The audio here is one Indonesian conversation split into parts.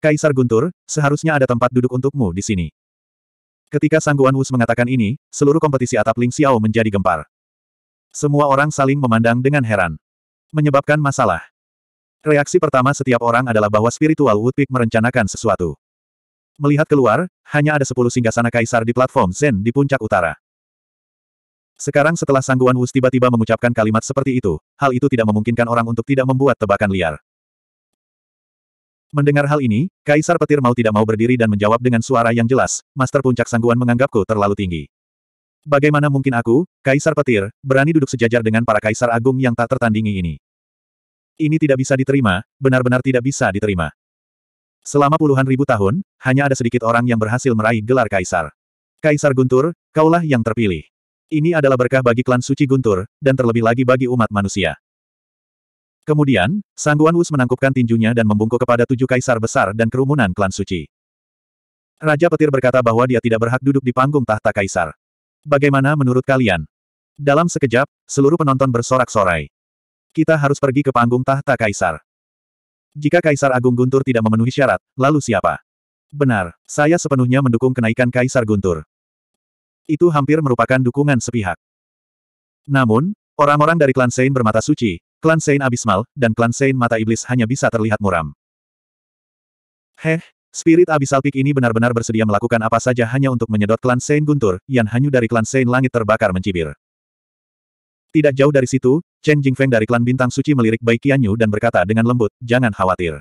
Kaisar Guntur, seharusnya ada tempat duduk untukmu di sini. Ketika Sangguan Guan Wus mengatakan ini, seluruh kompetisi atap Ling Xiao menjadi gempar. Semua orang saling memandang dengan heran. Menyebabkan masalah. Reaksi pertama setiap orang adalah bahwa spiritual Woodpeak merencanakan sesuatu. Melihat keluar, hanya ada sepuluh singgasana kaisar di platform Zen di puncak utara. Sekarang setelah Sangguan Wus tiba-tiba mengucapkan kalimat seperti itu, hal itu tidak memungkinkan orang untuk tidak membuat tebakan liar. Mendengar hal ini, Kaisar Petir mau tidak mau berdiri dan menjawab dengan suara yang jelas, Master Puncak Sangguan menganggapku terlalu tinggi. Bagaimana mungkin aku, Kaisar Petir, berani duduk sejajar dengan para Kaisar Agung yang tak tertandingi ini? Ini tidak bisa diterima, benar-benar tidak bisa diterima. Selama puluhan ribu tahun, hanya ada sedikit orang yang berhasil meraih gelar Kaisar. Kaisar Guntur, kaulah yang terpilih. Ini adalah berkah bagi klan suci Guntur, dan terlebih lagi bagi umat manusia. Kemudian, Sangguan Guan Wus menangkupkan tinjunya dan membungkuk kepada tujuh kaisar besar dan kerumunan klan suci. Raja Petir berkata bahwa dia tidak berhak duduk di panggung tahta kaisar. Bagaimana menurut kalian? Dalam sekejap, seluruh penonton bersorak-sorai. Kita harus pergi ke panggung tahta kaisar. Jika Kaisar Agung Guntur tidak memenuhi syarat, lalu siapa? Benar, saya sepenuhnya mendukung kenaikan Kaisar Guntur. Itu hampir merupakan dukungan sepihak. Namun, orang-orang dari klan Sein bermata suci, Klan Sein Abismal, dan klan Sein Mata Iblis hanya bisa terlihat muram. Heh, spirit Abisal Peak ini benar-benar bersedia melakukan apa saja hanya untuk menyedot klan Sein Guntur, yang Hanyu dari klan Sein Langit terbakar mencibir. Tidak jauh dari situ, Chen Jingfeng dari klan Bintang Suci melirik Bai Qianyu dan berkata dengan lembut, jangan khawatir.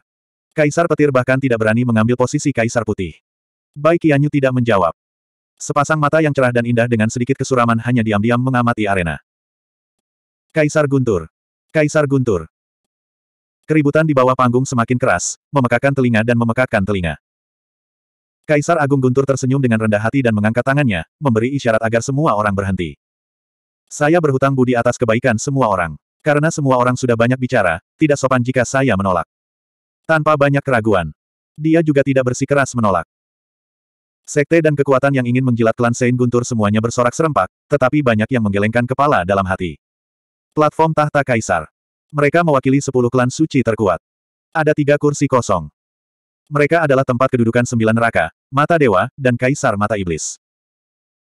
Kaisar Petir bahkan tidak berani mengambil posisi Kaisar Putih. Bai Qianyu tidak menjawab. Sepasang mata yang cerah dan indah dengan sedikit kesuraman hanya diam-diam mengamati arena. Kaisar Guntur, Kaisar Guntur. Keributan di bawah panggung semakin keras, memekakan telinga dan memekakan telinga. Kaisar Agung Guntur tersenyum dengan rendah hati dan mengangkat tangannya, memberi isyarat agar semua orang berhenti. Saya berhutang budi atas kebaikan semua orang. Karena semua orang sudah banyak bicara, tidak sopan jika saya menolak. Tanpa banyak keraguan. Dia juga tidak bersikeras menolak. Sekte dan kekuatan yang ingin menjilat klan Sein Guntur semuanya bersorak serempak, tetapi banyak yang menggelengkan kepala dalam hati. Platform tahta kaisar. Mereka mewakili sepuluh klan suci terkuat. Ada tiga kursi kosong. Mereka adalah tempat kedudukan sembilan neraka, mata dewa, dan kaisar mata iblis.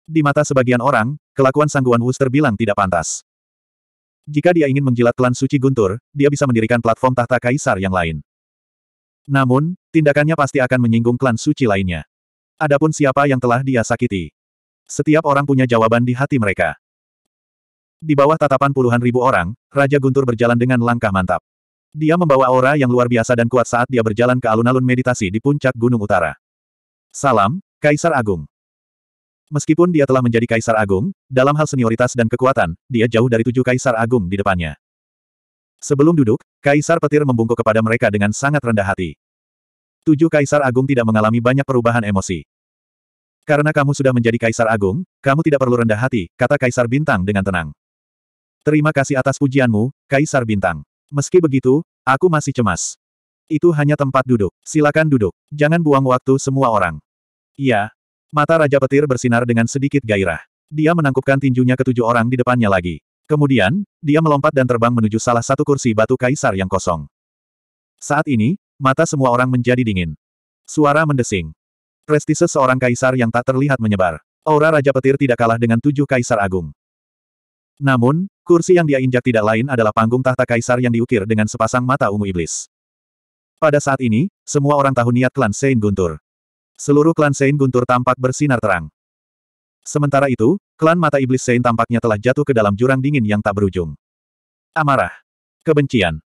Di mata sebagian orang, kelakuan sangguan Wus terbilang tidak pantas. Jika dia ingin menjilat klan suci guntur, dia bisa mendirikan platform tahta kaisar yang lain. Namun, tindakannya pasti akan menyinggung klan suci lainnya. Adapun siapa yang telah dia sakiti. Setiap orang punya jawaban di hati mereka. Di bawah tatapan puluhan ribu orang, Raja Guntur berjalan dengan langkah mantap. Dia membawa aura yang luar biasa dan kuat saat dia berjalan ke alun-alun meditasi di puncak Gunung Utara. Salam, Kaisar Agung. Meskipun dia telah menjadi Kaisar Agung, dalam hal senioritas dan kekuatan, dia jauh dari tujuh Kaisar Agung di depannya. Sebelum duduk, Kaisar Petir membungkuk kepada mereka dengan sangat rendah hati. Tujuh Kaisar Agung tidak mengalami banyak perubahan emosi. Karena kamu sudah menjadi Kaisar Agung, kamu tidak perlu rendah hati, kata Kaisar Bintang dengan tenang. Terima kasih atas pujianmu, Kaisar Bintang. Meski begitu, aku masih cemas. Itu hanya tempat duduk. Silakan duduk. Jangan buang waktu semua orang. Iya. Mata Raja Petir bersinar dengan sedikit gairah. Dia menangkupkan tinjunya ke tujuh orang di depannya lagi. Kemudian, dia melompat dan terbang menuju salah satu kursi batu kaisar yang kosong. Saat ini, mata semua orang menjadi dingin. Suara mendesing. Prestise seorang kaisar yang tak terlihat menyebar. Aura Raja Petir tidak kalah dengan tujuh kaisar agung. Namun, Kursi yang dia injak tidak lain adalah panggung tahta kaisar yang diukir dengan sepasang mata ungu iblis. Pada saat ini, semua orang tahu niat klan Sein Guntur. Seluruh klan Sein Guntur tampak bersinar terang. Sementara itu, klan mata iblis Sein tampaknya telah jatuh ke dalam jurang dingin yang tak berujung. Amarah. Kebencian.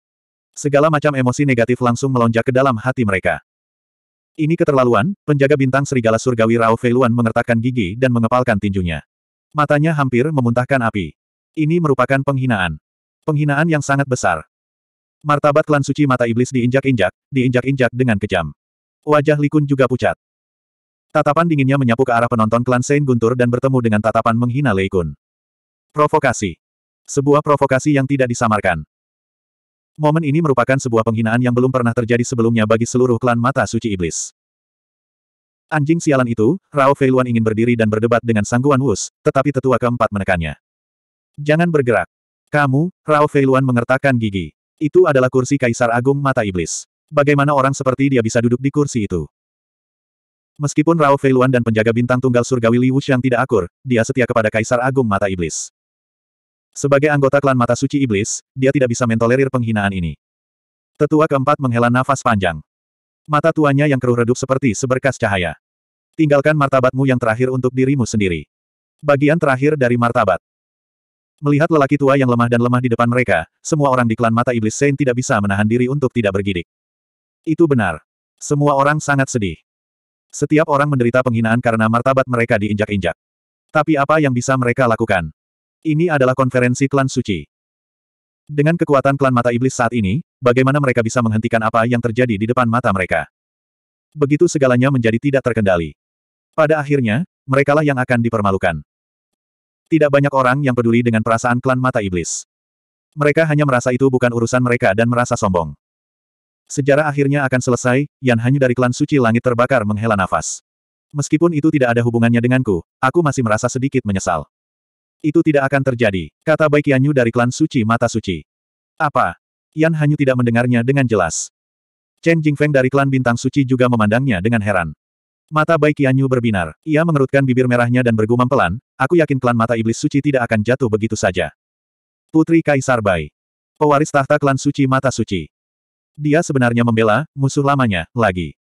Segala macam emosi negatif langsung melonjak ke dalam hati mereka. Ini keterlaluan, penjaga bintang serigala surgawi Rao Feiluan mengertakkan gigi dan mengepalkan tinjunya. Matanya hampir memuntahkan api. Ini merupakan penghinaan. Penghinaan yang sangat besar. Martabat klan suci mata iblis diinjak-injak, diinjak-injak dengan kejam. Wajah Likun juga pucat. Tatapan dinginnya menyapu ke arah penonton klan Sein Guntur dan bertemu dengan tatapan menghina Leikun. Provokasi. Sebuah provokasi yang tidak disamarkan. Momen ini merupakan sebuah penghinaan yang belum pernah terjadi sebelumnya bagi seluruh klan mata suci iblis. Anjing sialan itu, Rao Feiluan ingin berdiri dan berdebat dengan Sangguan Wus, tetapi tetua keempat menekannya. Jangan bergerak. Kamu, Rao Feiluan mengertakkan gigi. Itu adalah kursi Kaisar Agung Mata Iblis. Bagaimana orang seperti dia bisa duduk di kursi itu? Meskipun Rao Feiluan dan penjaga bintang tunggal surgawi Liu Wuxiang tidak akur, dia setia kepada Kaisar Agung Mata Iblis. Sebagai anggota klan Mata Suci Iblis, dia tidak bisa mentolerir penghinaan ini. Tetua keempat menghela nafas panjang. Mata tuanya yang keruh redup seperti seberkas cahaya. Tinggalkan martabatmu yang terakhir untuk dirimu sendiri. Bagian terakhir dari martabat. Melihat lelaki tua yang lemah dan lemah di depan mereka, semua orang di klan mata iblis Saint tidak bisa menahan diri untuk tidak bergidik. Itu benar. Semua orang sangat sedih. Setiap orang menderita penghinaan karena martabat mereka diinjak-injak. Tapi apa yang bisa mereka lakukan? Ini adalah konferensi klan suci. Dengan kekuatan klan mata iblis saat ini, bagaimana mereka bisa menghentikan apa yang terjadi di depan mata mereka? Begitu segalanya menjadi tidak terkendali. Pada akhirnya, merekalah yang akan dipermalukan. Tidak banyak orang yang peduli dengan perasaan klan mata iblis. Mereka hanya merasa itu bukan urusan mereka dan merasa sombong. Sejarah akhirnya akan selesai, Yan Hanyu dari klan suci langit terbakar menghela nafas. Meskipun itu tidak ada hubungannya denganku, aku masih merasa sedikit menyesal. Itu tidak akan terjadi, kata Yan dari klan suci mata suci. Apa? Yan Hanyu tidak mendengarnya dengan jelas. Chen Jingfeng dari klan Bintang Suci juga memandangnya dengan heran. Mata Bai Qianyu berbinar. Ia mengerutkan bibir merahnya dan bergumam pelan, aku yakin klan mata iblis suci tidak akan jatuh begitu saja. Putri Kaisar Bai. Pewaris tahta klan suci mata suci. Dia sebenarnya membela, musuh lamanya, lagi.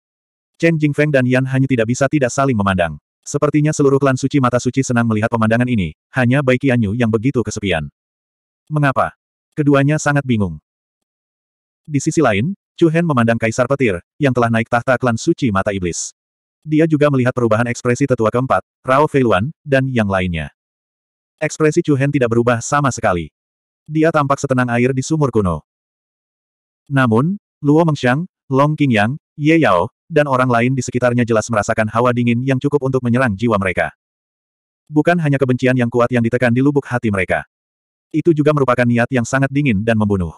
Chen Jingfeng dan Yan hanya tidak bisa tidak saling memandang. Sepertinya seluruh klan suci mata suci senang melihat pemandangan ini, hanya Bai Qianyu yang begitu kesepian. Mengapa? Keduanya sangat bingung. Di sisi lain, Chu Hen memandang Kaisar Petir, yang telah naik tahta klan suci mata iblis dia juga melihat perubahan ekspresi tetua keempat, Rao Feiluan, dan yang lainnya. Ekspresi Chu Hen tidak berubah sama sekali. Dia tampak setenang air di sumur kuno. Namun, Luo Mengxiang, Long Qingyang, Ye Yao, dan orang lain di sekitarnya jelas merasakan hawa dingin yang cukup untuk menyerang jiwa mereka. Bukan hanya kebencian yang kuat yang ditekan di lubuk hati mereka. Itu juga merupakan niat yang sangat dingin dan membunuh.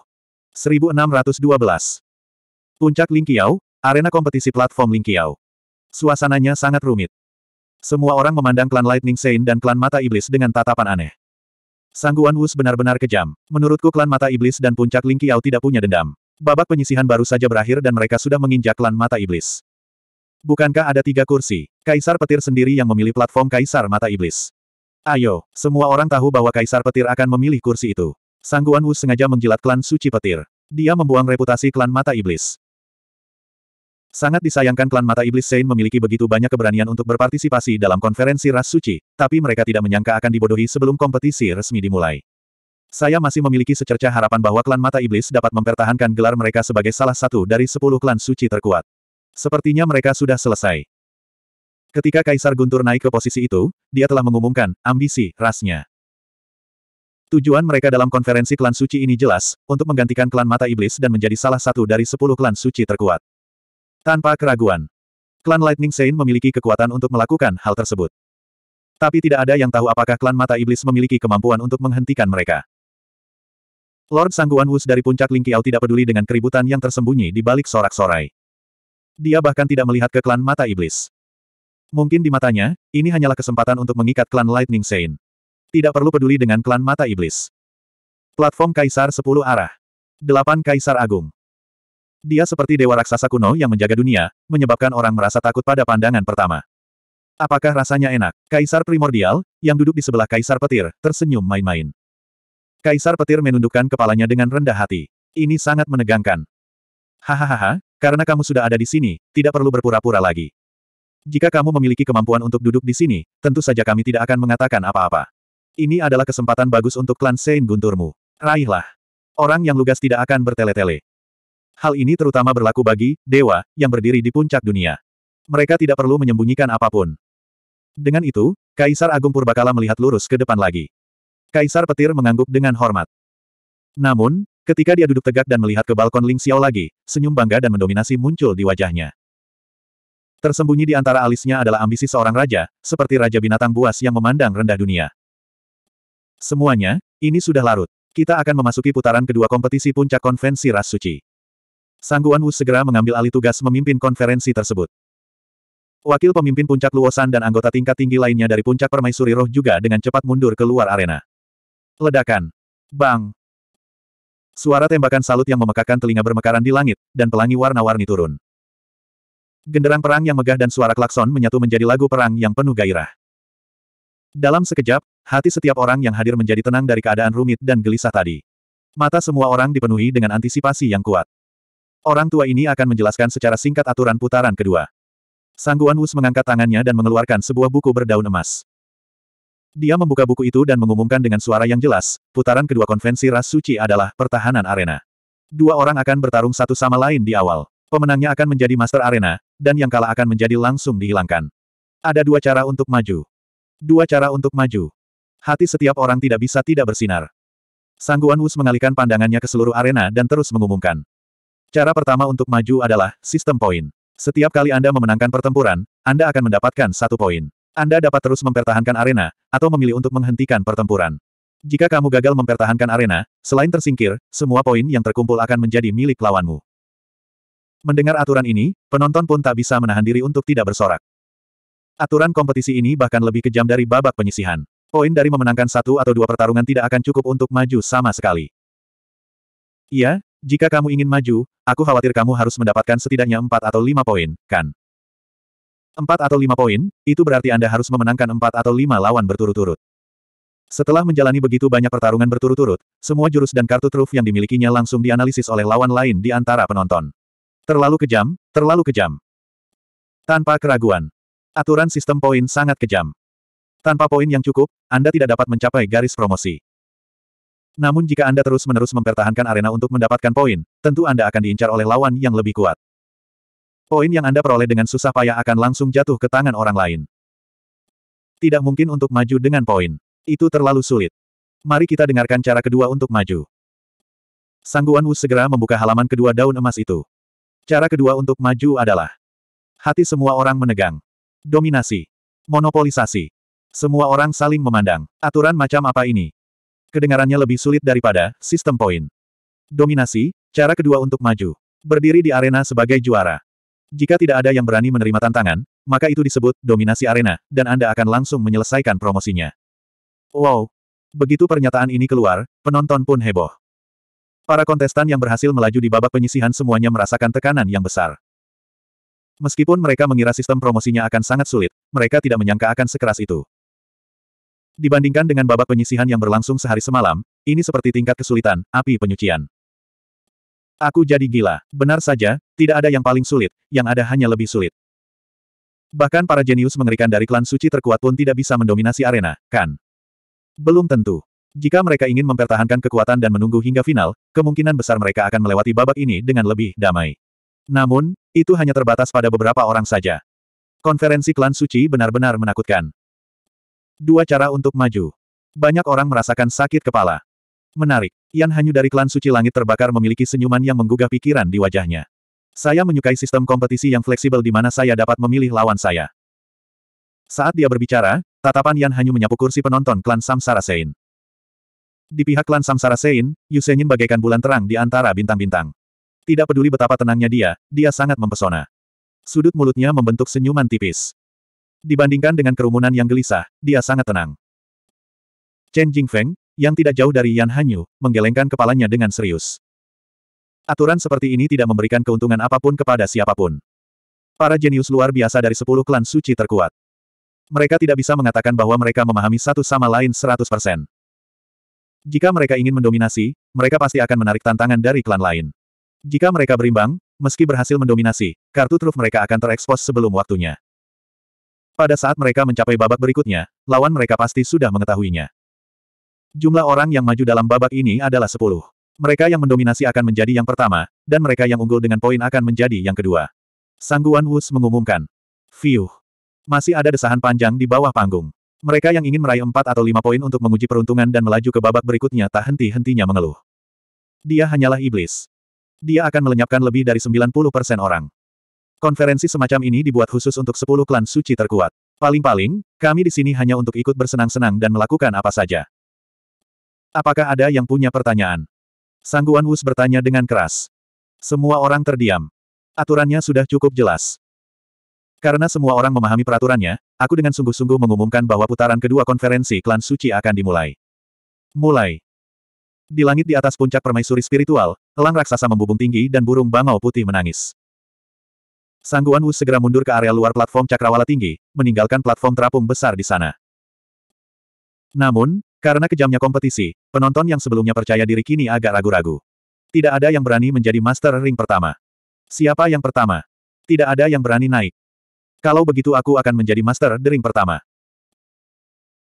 1612 Puncak Lingqiao, arena kompetisi platform Lingqiao. Suasananya sangat rumit. Semua orang memandang klan Lightning Saint dan klan Mata Iblis dengan tatapan aneh. Sangguan Wus benar-benar kejam. Menurutku klan Mata Iblis dan Puncak Ling Qiao tidak punya dendam. Babak penyisihan baru saja berakhir dan mereka sudah menginjak klan Mata Iblis. Bukankah ada tiga kursi? Kaisar Petir sendiri yang memilih platform Kaisar Mata Iblis. Ayo, semua orang tahu bahwa Kaisar Petir akan memilih kursi itu. Sangguan Wu sengaja menjilat klan Suci Petir. Dia membuang reputasi klan Mata Iblis. Sangat disayangkan klan Mata Iblis Sein memiliki begitu banyak keberanian untuk berpartisipasi dalam konferensi ras suci, tapi mereka tidak menyangka akan dibodohi sebelum kompetisi resmi dimulai. Saya masih memiliki secerca harapan bahwa klan Mata Iblis dapat mempertahankan gelar mereka sebagai salah satu dari sepuluh klan suci terkuat. Sepertinya mereka sudah selesai. Ketika Kaisar Guntur naik ke posisi itu, dia telah mengumumkan ambisi rasnya. Tujuan mereka dalam konferensi klan suci ini jelas, untuk menggantikan klan Mata Iblis dan menjadi salah satu dari sepuluh klan suci terkuat. Tanpa keraguan. Klan Lightning Saint memiliki kekuatan untuk melakukan hal tersebut. Tapi tidak ada yang tahu apakah klan mata iblis memiliki kemampuan untuk menghentikan mereka. Lord Sangguan Wus dari puncak Lingqiao tidak peduli dengan keributan yang tersembunyi di balik sorak-sorai. Dia bahkan tidak melihat ke klan mata iblis. Mungkin di matanya, ini hanyalah kesempatan untuk mengikat klan Lightning Saint. Tidak perlu peduli dengan klan mata iblis. Platform Kaisar 10 Arah. 8 Kaisar Agung. Dia seperti dewa raksasa kuno yang menjaga dunia, menyebabkan orang merasa takut pada pandangan pertama. Apakah rasanya enak? Kaisar primordial, yang duduk di sebelah kaisar petir, tersenyum main-main. Kaisar petir menundukkan kepalanya dengan rendah hati. Ini sangat menegangkan. Hahaha, karena kamu sudah ada di sini, tidak perlu berpura-pura lagi. Jika kamu memiliki kemampuan untuk duduk di sini, tentu saja kami tidak akan mengatakan apa-apa. Ini adalah kesempatan bagus untuk klan Sein Gunturmu. Raihlah. Orang yang lugas tidak akan bertele-tele. Hal ini terutama berlaku bagi dewa yang berdiri di puncak dunia. Mereka tidak perlu menyembunyikan apapun. Dengan itu, Kaisar Agung Purbakala melihat lurus ke depan lagi. Kaisar Petir mengangguk dengan hormat. Namun, ketika dia duduk tegak dan melihat ke balkon Ling Xiao lagi, senyum bangga dan mendominasi muncul di wajahnya. Tersembunyi di antara alisnya adalah ambisi seorang raja, seperti raja binatang buas yang memandang rendah dunia. Semuanya, ini sudah larut. Kita akan memasuki putaran kedua kompetisi puncak konvensi ras suci. Sangguan Wu segera mengambil alih tugas memimpin konferensi tersebut. Wakil pemimpin puncak Luosan dan anggota tingkat tinggi lainnya dari puncak permaisuri roh juga dengan cepat mundur ke luar arena. Ledakan. Bang. Suara tembakan salut yang memekakan telinga bermekaran di langit, dan pelangi warna-warni turun. Genderang perang yang megah dan suara klakson menyatu menjadi lagu perang yang penuh gairah. Dalam sekejap, hati setiap orang yang hadir menjadi tenang dari keadaan rumit dan gelisah tadi. Mata semua orang dipenuhi dengan antisipasi yang kuat. Orang tua ini akan menjelaskan secara singkat aturan putaran kedua. Sangguan Wus mengangkat tangannya dan mengeluarkan sebuah buku berdaun emas. Dia membuka buku itu dan mengumumkan dengan suara yang jelas, putaran kedua konvensi ras suci adalah pertahanan arena. Dua orang akan bertarung satu sama lain di awal. Pemenangnya akan menjadi master arena, dan yang kalah akan menjadi langsung dihilangkan. Ada dua cara untuk maju. Dua cara untuk maju. Hati setiap orang tidak bisa tidak bersinar. Sangguan Wus mengalihkan pandangannya ke seluruh arena dan terus mengumumkan. Cara pertama untuk maju adalah sistem poin. Setiap kali Anda memenangkan pertempuran, Anda akan mendapatkan satu poin. Anda dapat terus mempertahankan arena, atau memilih untuk menghentikan pertempuran. Jika kamu gagal mempertahankan arena, selain tersingkir, semua poin yang terkumpul akan menjadi milik lawanmu. Mendengar aturan ini, penonton pun tak bisa menahan diri untuk tidak bersorak. Aturan kompetisi ini bahkan lebih kejam dari babak penyisihan. Poin dari memenangkan satu atau dua pertarungan tidak akan cukup untuk maju sama sekali. Iya, jika kamu ingin maju, aku khawatir kamu harus mendapatkan setidaknya empat atau lima poin, kan? Empat atau lima poin, itu berarti Anda harus memenangkan empat atau lima lawan berturut-turut. Setelah menjalani begitu banyak pertarungan berturut-turut, semua jurus dan kartu truf yang dimilikinya langsung dianalisis oleh lawan lain di antara penonton. Terlalu kejam, terlalu kejam. Tanpa keraguan. Aturan sistem poin sangat kejam. Tanpa poin yang cukup, Anda tidak dapat mencapai garis promosi. Namun jika Anda terus-menerus mempertahankan arena untuk mendapatkan poin, tentu Anda akan diincar oleh lawan yang lebih kuat. Poin yang Anda peroleh dengan susah payah akan langsung jatuh ke tangan orang lain. Tidak mungkin untuk maju dengan poin. Itu terlalu sulit. Mari kita dengarkan cara kedua untuk maju. Sangguan Wu segera membuka halaman kedua daun emas itu. Cara kedua untuk maju adalah hati semua orang menegang. Dominasi. Monopolisasi. Semua orang saling memandang. Aturan macam apa ini? kedengarannya lebih sulit daripada sistem poin. Dominasi, cara kedua untuk maju. Berdiri di arena sebagai juara. Jika tidak ada yang berani menerima tantangan, maka itu disebut dominasi arena, dan Anda akan langsung menyelesaikan promosinya. Wow! Begitu pernyataan ini keluar, penonton pun heboh. Para kontestan yang berhasil melaju di babak penyisihan semuanya merasakan tekanan yang besar. Meskipun mereka mengira sistem promosinya akan sangat sulit, mereka tidak menyangka akan sekeras itu. Dibandingkan dengan babak penyisihan yang berlangsung sehari semalam, ini seperti tingkat kesulitan, api penyucian. Aku jadi gila. Benar saja, tidak ada yang paling sulit, yang ada hanya lebih sulit. Bahkan para jenius mengerikan dari klan suci terkuat pun tidak bisa mendominasi arena, kan? Belum tentu. Jika mereka ingin mempertahankan kekuatan dan menunggu hingga final, kemungkinan besar mereka akan melewati babak ini dengan lebih damai. Namun, itu hanya terbatas pada beberapa orang saja. Konferensi klan suci benar-benar menakutkan. Dua cara untuk maju. Banyak orang merasakan sakit kepala. Menarik, Yan Hanyu dari klan Suci Langit terbakar memiliki senyuman yang menggugah pikiran di wajahnya. Saya menyukai sistem kompetisi yang fleksibel di mana saya dapat memilih lawan saya. Saat dia berbicara, tatapan Yan Hanyu menyapu kursi penonton klan Samsara Sein. Di pihak klan Samsara Sein, Yu Senyin bagaikan bulan terang di antara bintang-bintang. Tidak peduli betapa tenangnya dia, dia sangat mempesona. Sudut mulutnya membentuk senyuman tipis. Dibandingkan dengan kerumunan yang gelisah, dia sangat tenang. Chen Jingfeng, yang tidak jauh dari Yan Hanyu, menggelengkan kepalanya dengan serius. Aturan seperti ini tidak memberikan keuntungan apapun kepada siapapun. Para jenius luar biasa dari sepuluh klan suci terkuat. Mereka tidak bisa mengatakan bahwa mereka memahami satu sama lain 100%. Jika mereka ingin mendominasi, mereka pasti akan menarik tantangan dari klan lain. Jika mereka berimbang, meski berhasil mendominasi, kartu truf mereka akan terekspos sebelum waktunya. Pada saat mereka mencapai babak berikutnya, lawan mereka pasti sudah mengetahuinya. Jumlah orang yang maju dalam babak ini adalah sepuluh. Mereka yang mendominasi akan menjadi yang pertama, dan mereka yang unggul dengan poin akan menjadi yang kedua. Sangguan Wus mengumumkan. Fiuh. Masih ada desahan panjang di bawah panggung. Mereka yang ingin meraih empat atau lima poin untuk menguji peruntungan dan melaju ke babak berikutnya tak henti-hentinya mengeluh. Dia hanyalah iblis. Dia akan melenyapkan lebih dari 90% orang. Konferensi semacam ini dibuat khusus untuk sepuluh klan suci terkuat. Paling-paling, kami di sini hanya untuk ikut bersenang-senang dan melakukan apa saja. Apakah ada yang punya pertanyaan? Sangguan Wus bertanya dengan keras. Semua orang terdiam. Aturannya sudah cukup jelas. Karena semua orang memahami peraturannya, aku dengan sungguh-sungguh mengumumkan bahwa putaran kedua konferensi klan suci akan dimulai. Mulai. Di langit di atas puncak permaisuri spiritual, elang raksasa membubung tinggi dan burung bangau putih menangis. Sangguan Wu segera mundur ke area luar platform cakrawala tinggi, meninggalkan platform terapung besar di sana. Namun, karena kejamnya kompetisi, penonton yang sebelumnya percaya diri kini agak ragu-ragu. Tidak ada yang berani menjadi master ring pertama. Siapa yang pertama? Tidak ada yang berani naik. Kalau begitu aku akan menjadi master ring pertama.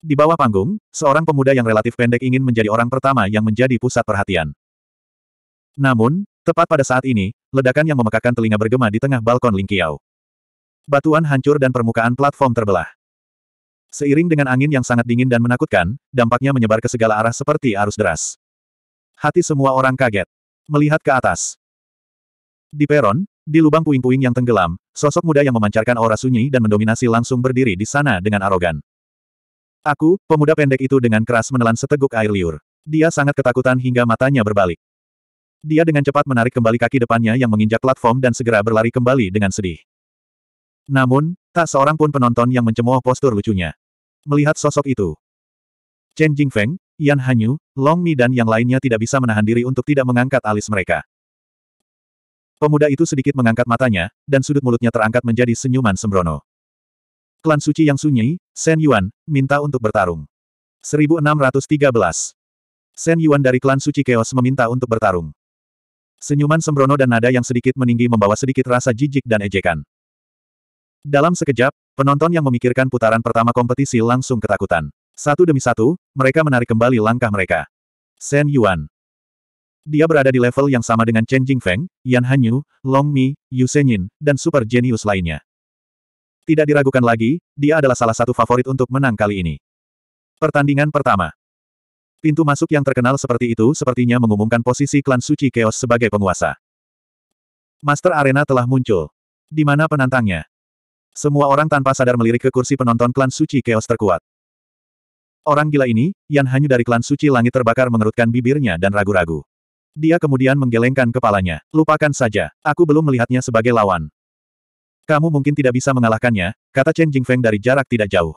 Di bawah panggung, seorang pemuda yang relatif pendek ingin menjadi orang pertama yang menjadi pusat perhatian. Namun, Tepat pada saat ini, ledakan yang memekakan telinga bergema di tengah balkon Lingqiao. Batuan hancur dan permukaan platform terbelah. Seiring dengan angin yang sangat dingin dan menakutkan, dampaknya menyebar ke segala arah seperti arus deras. Hati semua orang kaget. Melihat ke atas. Di peron, di lubang puing-puing yang tenggelam, sosok muda yang memancarkan aura sunyi dan mendominasi langsung berdiri di sana dengan arogan. Aku, pemuda pendek itu dengan keras menelan seteguk air liur. Dia sangat ketakutan hingga matanya berbalik. Dia dengan cepat menarik kembali kaki depannya yang menginjak platform dan segera berlari kembali dengan sedih. Namun, tak seorang pun penonton yang mencemooh postur lucunya. Melihat sosok itu, Chen Jingfeng, Yan Hanyu, Long Mi dan yang lainnya tidak bisa menahan diri untuk tidak mengangkat alis mereka. Pemuda itu sedikit mengangkat matanya, dan sudut mulutnya terangkat menjadi senyuman sembrono. Klan suci yang sunyi, Shen Yuan, minta untuk bertarung. 1613. Shen Yuan dari klan suci Chaos meminta untuk bertarung. Senyuman sembrono dan nada yang sedikit meninggi membawa sedikit rasa jijik dan ejekan. Dalam sekejap, penonton yang memikirkan putaran pertama kompetisi langsung ketakutan. Satu demi satu, mereka menarik kembali langkah mereka. Shen Yuan. Dia berada di level yang sama dengan Chen Jingfeng, Yan Hanyu, Long Mi, Yu Senyin, dan super genius lainnya. Tidak diragukan lagi, dia adalah salah satu favorit untuk menang kali ini. Pertandingan pertama. Pintu masuk yang terkenal seperti itu sepertinya mengumumkan posisi klan suci Chaos sebagai penguasa. Master Arena telah muncul. Di mana penantangnya? Semua orang tanpa sadar melirik ke kursi penonton klan suci Chaos terkuat. Orang gila ini, Yan Hanyu dari klan suci langit terbakar mengerutkan bibirnya dan ragu-ragu. Dia kemudian menggelengkan kepalanya. Lupakan saja, aku belum melihatnya sebagai lawan. Kamu mungkin tidak bisa mengalahkannya, kata Chen Jingfeng dari jarak tidak jauh.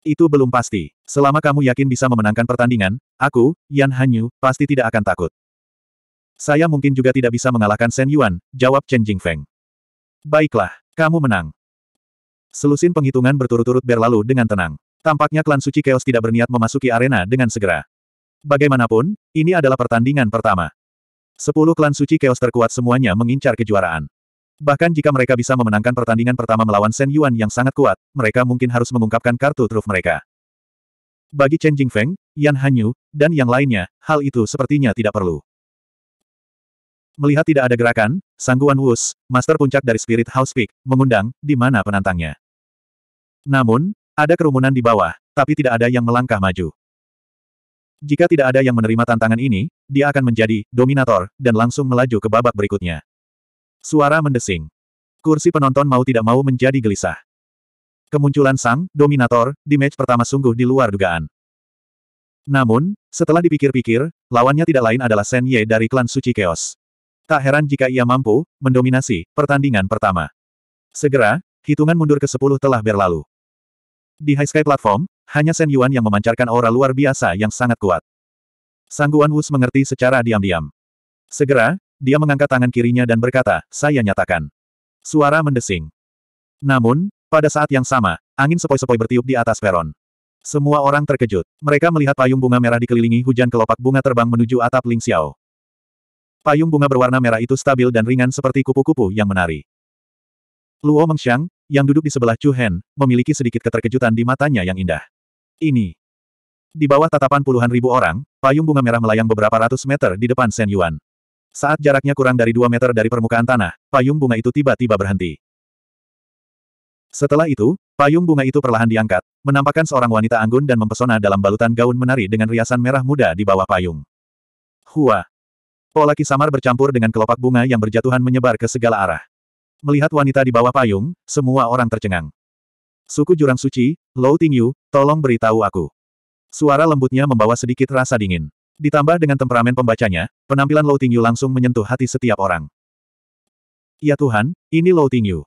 Itu belum pasti. Selama kamu yakin bisa memenangkan pertandingan, aku, Yan Hanyu, pasti tidak akan takut. Saya mungkin juga tidak bisa mengalahkan Shen Yuan, jawab Chen Jingfeng. Baiklah, kamu menang. Selusin penghitungan berturut-turut berlalu dengan tenang. Tampaknya klan suci Chaos tidak berniat memasuki arena dengan segera. Bagaimanapun, ini adalah pertandingan pertama. Sepuluh klan suci Chaos terkuat semuanya mengincar kejuaraan. Bahkan jika mereka bisa memenangkan pertandingan pertama melawan Shen Yuan yang sangat kuat, mereka mungkin harus mengungkapkan kartu truf mereka. Bagi Chen Jingfeng, Yan Hanyu, dan yang lainnya, hal itu sepertinya tidak perlu. Melihat tidak ada gerakan, Sangguan Wus, master puncak dari Spirit House Peak, mengundang, di mana penantangnya. Namun, ada kerumunan di bawah, tapi tidak ada yang melangkah maju. Jika tidak ada yang menerima tantangan ini, dia akan menjadi dominator dan langsung melaju ke babak berikutnya. Suara mendesing. Kursi penonton mau tidak mau menjadi gelisah. Kemunculan Sang, Dominator, di match pertama sungguh di luar dugaan. Namun, setelah dipikir-pikir, lawannya tidak lain adalah Shen Ye dari klan Suci Chaos. Tak heran jika ia mampu mendominasi pertandingan pertama. Segera, hitungan mundur ke-10 telah berlalu. Di high sky platform, hanya Shen Yuan yang memancarkan aura luar biasa yang sangat kuat. Sang Guan Wus mengerti secara diam-diam. Segera, dia mengangkat tangan kirinya dan berkata, saya nyatakan. Suara mendesing. Namun, pada saat yang sama, angin sepoi-sepoi bertiup di atas peron. Semua orang terkejut. Mereka melihat payung bunga merah dikelilingi hujan kelopak bunga terbang menuju atap Ling Xiao. Payung bunga berwarna merah itu stabil dan ringan seperti kupu-kupu yang menari. Luo Mengxiang, yang duduk di sebelah Chu Hen, memiliki sedikit keterkejutan di matanya yang indah. Ini. Di bawah tatapan puluhan ribu orang, payung bunga merah melayang beberapa ratus meter di depan Shen Yuan. Saat jaraknya kurang dari 2 meter dari permukaan tanah, payung bunga itu tiba-tiba berhenti. Setelah itu, payung bunga itu perlahan diangkat, menampakkan seorang wanita anggun dan mempesona dalam balutan gaun menari dengan riasan merah muda di bawah payung. Hua! Pola kisamar bercampur dengan kelopak bunga yang berjatuhan menyebar ke segala arah. Melihat wanita di bawah payung, semua orang tercengang. Suku Jurang Suci, Lou Tingyu, tolong beritahu aku. Suara lembutnya membawa sedikit rasa dingin. Ditambah dengan temperamen pembacanya, penampilan Lou Tingyu langsung menyentuh hati setiap orang. Ya Tuhan, ini Lou Tingyu.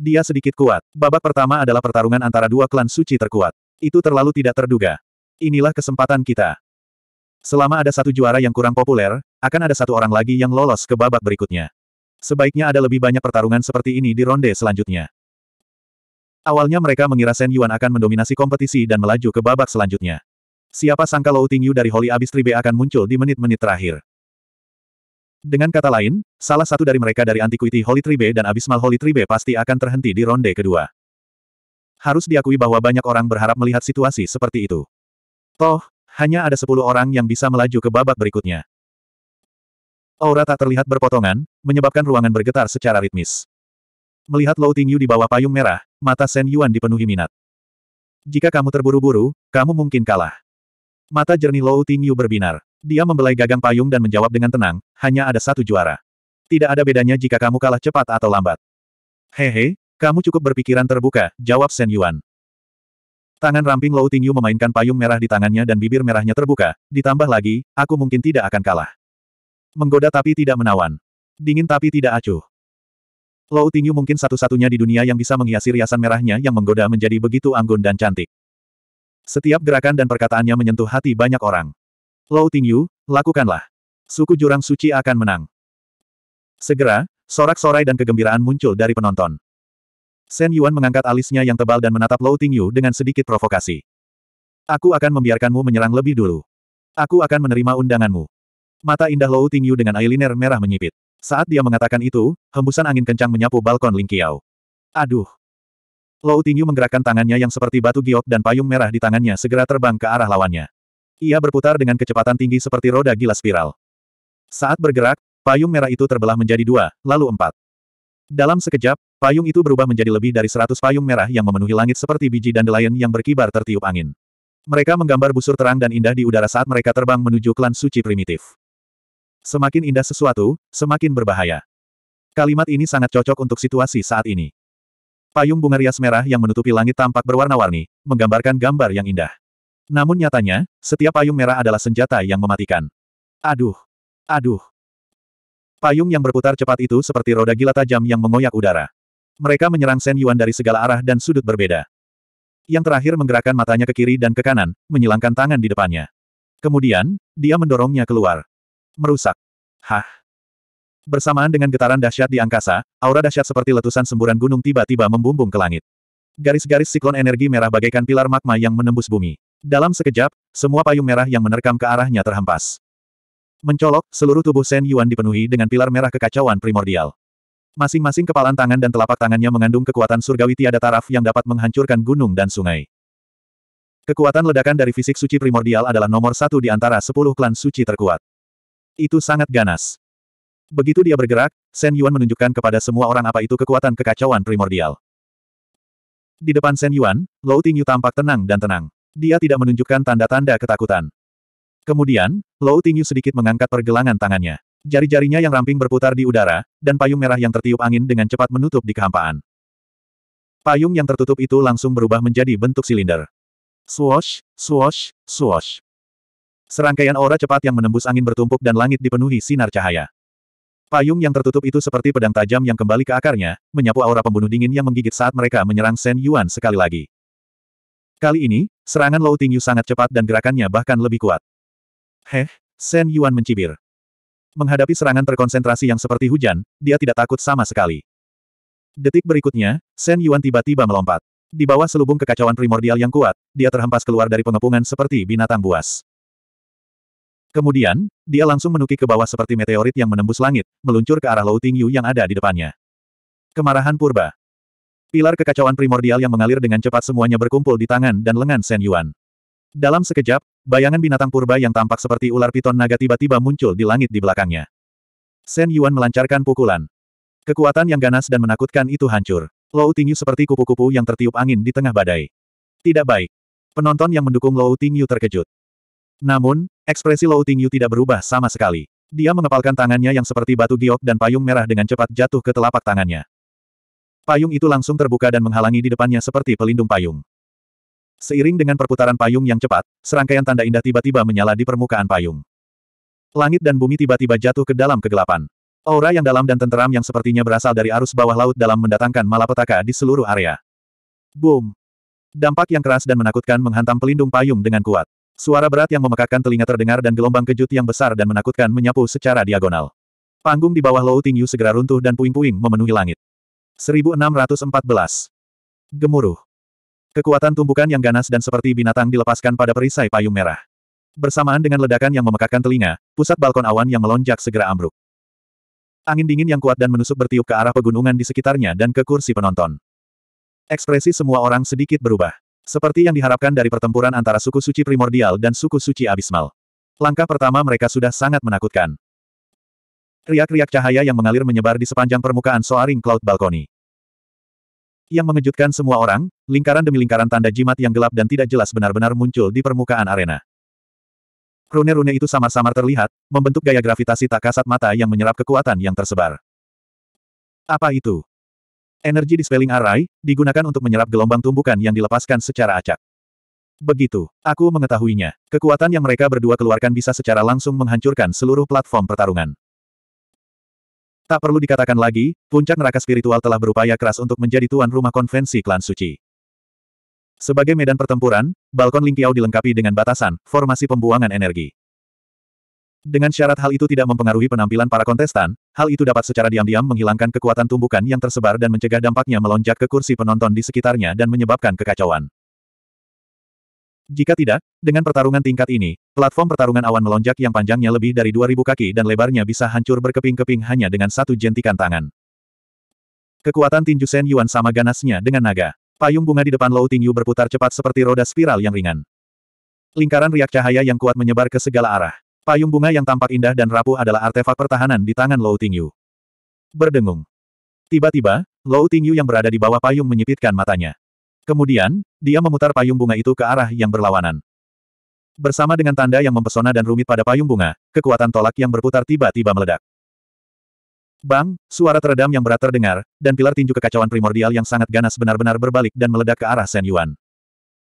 Dia sedikit kuat. Babak pertama adalah pertarungan antara dua klan suci terkuat. Itu terlalu tidak terduga. Inilah kesempatan kita. Selama ada satu juara yang kurang populer, akan ada satu orang lagi yang lolos ke babak berikutnya. Sebaiknya ada lebih banyak pertarungan seperti ini di ronde selanjutnya. Awalnya mereka mengira Sen Yuan akan mendominasi kompetisi dan melaju ke babak selanjutnya. Siapa sangka Lou Tingyu dari Holy Abyss Tribe akan muncul di menit-menit terakhir. Dengan kata lain, salah satu dari mereka dari Antiquity Holy Tribe dan Abismal Holy Tribe pasti akan terhenti di ronde kedua. Harus diakui bahwa banyak orang berharap melihat situasi seperti itu. Toh, hanya ada sepuluh orang yang bisa melaju ke babak berikutnya. Aura tak terlihat berpotongan, menyebabkan ruangan bergetar secara ritmis. Melihat Lou Tingyu di bawah payung merah, mata Shen Yuan dipenuhi minat. Jika kamu terburu-buru, kamu mungkin kalah. Mata jernih Lou Tingyu berbinar. Dia membelai gagang payung dan menjawab dengan tenang, hanya ada satu juara. Tidak ada bedanya jika kamu kalah cepat atau lambat. Hehe, kamu cukup berpikiran terbuka, jawab Shen Yuan. Tangan ramping Lou Tingyu memainkan payung merah di tangannya dan bibir merahnya terbuka, ditambah lagi, aku mungkin tidak akan kalah. Menggoda tapi tidak menawan. Dingin tapi tidak acuh. Lou Tingyu mungkin satu-satunya di dunia yang bisa menghiasi riasan merahnya yang menggoda menjadi begitu anggun dan cantik. Setiap gerakan dan perkataannya menyentuh hati banyak orang. Lou Tingyu, lakukanlah. Suku Jurang Suci akan menang. Segera, sorak-sorai dan kegembiraan muncul dari penonton. Shen Yuan mengangkat alisnya yang tebal dan menatap Lou Tingyu dengan sedikit provokasi. Aku akan membiarkanmu menyerang lebih dulu. Aku akan menerima undanganmu. Mata indah Lou Tingyu dengan eyeliner merah menyipit. Saat dia mengatakan itu, hembusan angin kencang menyapu balkon Lingqiao. Aduh! Lou Tingyu menggerakkan tangannya yang seperti batu giok dan payung merah di tangannya segera terbang ke arah lawannya. Ia berputar dengan kecepatan tinggi seperti roda gila spiral. Saat bergerak, payung merah itu terbelah menjadi dua, lalu empat. Dalam sekejap, payung itu berubah menjadi lebih dari seratus payung merah yang memenuhi langit seperti biji dan dandelion yang berkibar tertiup angin. Mereka menggambar busur terang dan indah di udara saat mereka terbang menuju klan suci primitif. Semakin indah sesuatu, semakin berbahaya. Kalimat ini sangat cocok untuk situasi saat ini. Payung bunga rias merah yang menutupi langit tampak berwarna-warni, menggambarkan gambar yang indah. Namun nyatanya, setiap payung merah adalah senjata yang mematikan. Aduh! Aduh! Payung yang berputar cepat itu seperti roda gila tajam yang mengoyak udara. Mereka menyerang Shen Yuan dari segala arah dan sudut berbeda. Yang terakhir menggerakkan matanya ke kiri dan ke kanan, menyilangkan tangan di depannya. Kemudian, dia mendorongnya keluar. Merusak. Hah! Bersamaan dengan getaran dahsyat di angkasa, aura dahsyat seperti letusan semburan gunung tiba-tiba membumbung ke langit. Garis-garis siklon energi merah bagaikan pilar magma yang menembus bumi. Dalam sekejap, semua payung merah yang menerkam ke arahnya terhempas. Mencolok, seluruh tubuh Shen Yuan dipenuhi dengan pilar merah kekacauan primordial. Masing-masing kepalan tangan dan telapak tangannya mengandung kekuatan surgawi tiada taraf yang dapat menghancurkan gunung dan sungai. Kekuatan ledakan dari fisik suci primordial adalah nomor satu di antara sepuluh klan suci terkuat. Itu sangat ganas. Begitu dia bergerak, Shen Yuan menunjukkan kepada semua orang apa itu kekuatan kekacauan primordial. Di depan Shen Yuan, Lou Tingyu tampak tenang dan tenang. Dia tidak menunjukkan tanda-tanda ketakutan. Kemudian, Lou Tingyu sedikit mengangkat pergelangan tangannya. Jari-jarinya yang ramping berputar di udara, dan payung merah yang tertiup angin dengan cepat menutup di kehampaan. Payung yang tertutup itu langsung berubah menjadi bentuk silinder. Swoosh, swoosh, swoosh. Serangkaian aura cepat yang menembus angin bertumpuk dan langit dipenuhi sinar cahaya. Payung yang tertutup itu seperti pedang tajam yang kembali ke akarnya, menyapu aura pembunuh dingin yang menggigit saat mereka menyerang Shen Yuan sekali lagi. Kali ini, serangan Lou Tingyu sangat cepat dan gerakannya bahkan lebih kuat. Heh, Shen Yuan mencibir. Menghadapi serangan terkonsentrasi yang seperti hujan, dia tidak takut sama sekali. Detik berikutnya, Shen Yuan tiba-tiba melompat. Di bawah selubung kekacauan primordial yang kuat, dia terhempas keluar dari pengepungan seperti binatang buas. Kemudian, dia langsung menukik ke bawah seperti meteorit yang menembus langit, meluncur ke arah Louting Tingyu yang ada di depannya. Kemarahan purba. Pilar kekacauan primordial yang mengalir dengan cepat semuanya berkumpul di tangan dan lengan Shen Yuan. Dalam sekejap, bayangan binatang purba yang tampak seperti ular piton naga tiba-tiba muncul di langit di belakangnya. Shen Yuan melancarkan pukulan. Kekuatan yang ganas dan menakutkan itu hancur. Lou Tingyu seperti kupu-kupu yang tertiup angin di tengah badai. Tidak baik. Penonton yang mendukung Lou Tingyu terkejut. Namun, ekspresi Lou Tingyu tidak berubah sama sekali. Dia mengepalkan tangannya yang seperti batu giok dan payung merah dengan cepat jatuh ke telapak tangannya. Payung itu langsung terbuka dan menghalangi di depannya seperti pelindung payung. Seiring dengan perputaran payung yang cepat, serangkaian tanda indah tiba-tiba menyala di permukaan payung. Langit dan bumi tiba-tiba jatuh ke dalam kegelapan. Aura yang dalam dan tenteram yang sepertinya berasal dari arus bawah laut dalam mendatangkan malapetaka di seluruh area. Boom! Dampak yang keras dan menakutkan menghantam pelindung payung dengan kuat. Suara berat yang memekakkan telinga terdengar dan gelombang kejut yang besar dan menakutkan menyapu secara diagonal. Panggung di bawah Lou Tingyu segera runtuh dan puing-puing memenuhi langit. 1614. Gemuruh. Kekuatan tumbukan yang ganas dan seperti binatang dilepaskan pada perisai payung merah. Bersamaan dengan ledakan yang memekakkan telinga, pusat balkon awan yang melonjak segera ambruk. Angin dingin yang kuat dan menusuk bertiup ke arah pegunungan di sekitarnya dan ke kursi penonton. Ekspresi semua orang sedikit berubah. Seperti yang diharapkan dari pertempuran antara suku suci primordial dan suku suci abismal. Langkah pertama mereka sudah sangat menakutkan. Riak-riak cahaya yang mengalir menyebar di sepanjang permukaan Soaring Cloud balkoni. Yang mengejutkan semua orang, lingkaran demi lingkaran tanda jimat yang gelap dan tidak jelas benar-benar muncul di permukaan arena. Rune-rune itu samar-samar terlihat, membentuk gaya gravitasi tak kasat mata yang menyerap kekuatan yang tersebar. Apa itu? Energi Dispelling Array, digunakan untuk menyerap gelombang tumbukan yang dilepaskan secara acak. Begitu, aku mengetahuinya. Kekuatan yang mereka berdua keluarkan bisa secara langsung menghancurkan seluruh platform pertarungan. Tak perlu dikatakan lagi, puncak neraka spiritual telah berupaya keras untuk menjadi tuan rumah konvensi klan suci. Sebagai medan pertempuran, balkon Lingqiao dilengkapi dengan batasan, formasi pembuangan energi. Dengan syarat hal itu tidak mempengaruhi penampilan para kontestan, hal itu dapat secara diam-diam menghilangkan kekuatan tumbukan yang tersebar dan mencegah dampaknya melonjak ke kursi penonton di sekitarnya dan menyebabkan kekacauan. Jika tidak, dengan pertarungan tingkat ini, platform pertarungan awan melonjak yang panjangnya lebih dari 2000 kaki dan lebarnya bisa hancur berkeping-keping hanya dengan satu jentikan tangan. Kekuatan tinju Sen Yuan sama ganasnya dengan naga. Payung bunga di depan Lou Yu berputar cepat seperti roda spiral yang ringan. Lingkaran riak cahaya yang kuat menyebar ke segala arah. Payung bunga yang tampak indah dan rapuh adalah artefak pertahanan di tangan Lou Tingyu. Berdengung. Tiba-tiba, Lou Tingyu yang berada di bawah payung menyipitkan matanya. Kemudian, dia memutar payung bunga itu ke arah yang berlawanan. Bersama dengan tanda yang mempesona dan rumit pada payung bunga, kekuatan tolak yang berputar tiba-tiba meledak. Bang, suara teredam yang berat terdengar, dan pilar tinju kekacauan primordial yang sangat ganas benar-benar berbalik dan meledak ke arah Sen Yuan.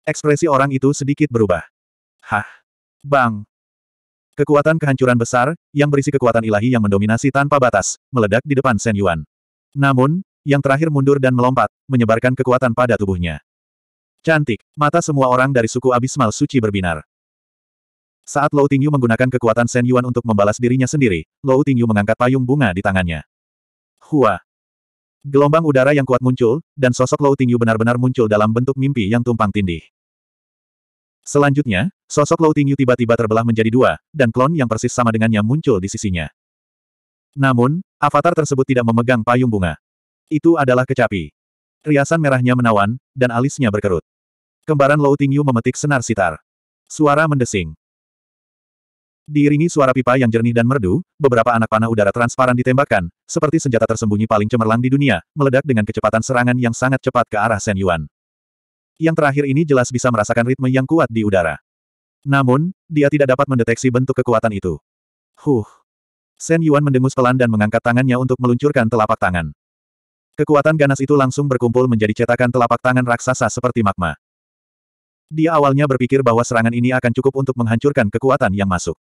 Ekspresi orang itu sedikit berubah. Hah? Bang, Kekuatan kehancuran besar, yang berisi kekuatan ilahi yang mendominasi tanpa batas, meledak di depan Shen Yuan. Namun, yang terakhir mundur dan melompat, menyebarkan kekuatan pada tubuhnya. Cantik, mata semua orang dari suku Abismal Suci berbinar. Saat Lou Tingyu menggunakan kekuatan Shen Yuan untuk membalas dirinya sendiri, Lou Tingyu mengangkat payung bunga di tangannya. Hua! Gelombang udara yang kuat muncul, dan sosok Lou Tingyu benar-benar muncul dalam bentuk mimpi yang tumpang tindih. Selanjutnya, sosok Lou Tingyu tiba-tiba terbelah menjadi dua, dan klon yang persis sama dengannya muncul di sisinya. Namun, avatar tersebut tidak memegang payung bunga. Itu adalah kecapi. Riasan merahnya menawan, dan alisnya berkerut. Kembaran Lou Tingyu memetik senar sitar. Suara mendesing. Diiringi suara pipa yang jernih dan merdu, beberapa anak panah udara transparan ditembakkan, seperti senjata tersembunyi paling cemerlang di dunia, meledak dengan kecepatan serangan yang sangat cepat ke arah Shen Yuan yang terakhir ini jelas bisa merasakan ritme yang kuat di udara. Namun, dia tidak dapat mendeteksi bentuk kekuatan itu. Huh. Shen Yuan mendengus pelan dan mengangkat tangannya untuk meluncurkan telapak tangan. Kekuatan ganas itu langsung berkumpul menjadi cetakan telapak tangan raksasa seperti magma. Dia awalnya berpikir bahwa serangan ini akan cukup untuk menghancurkan kekuatan yang masuk.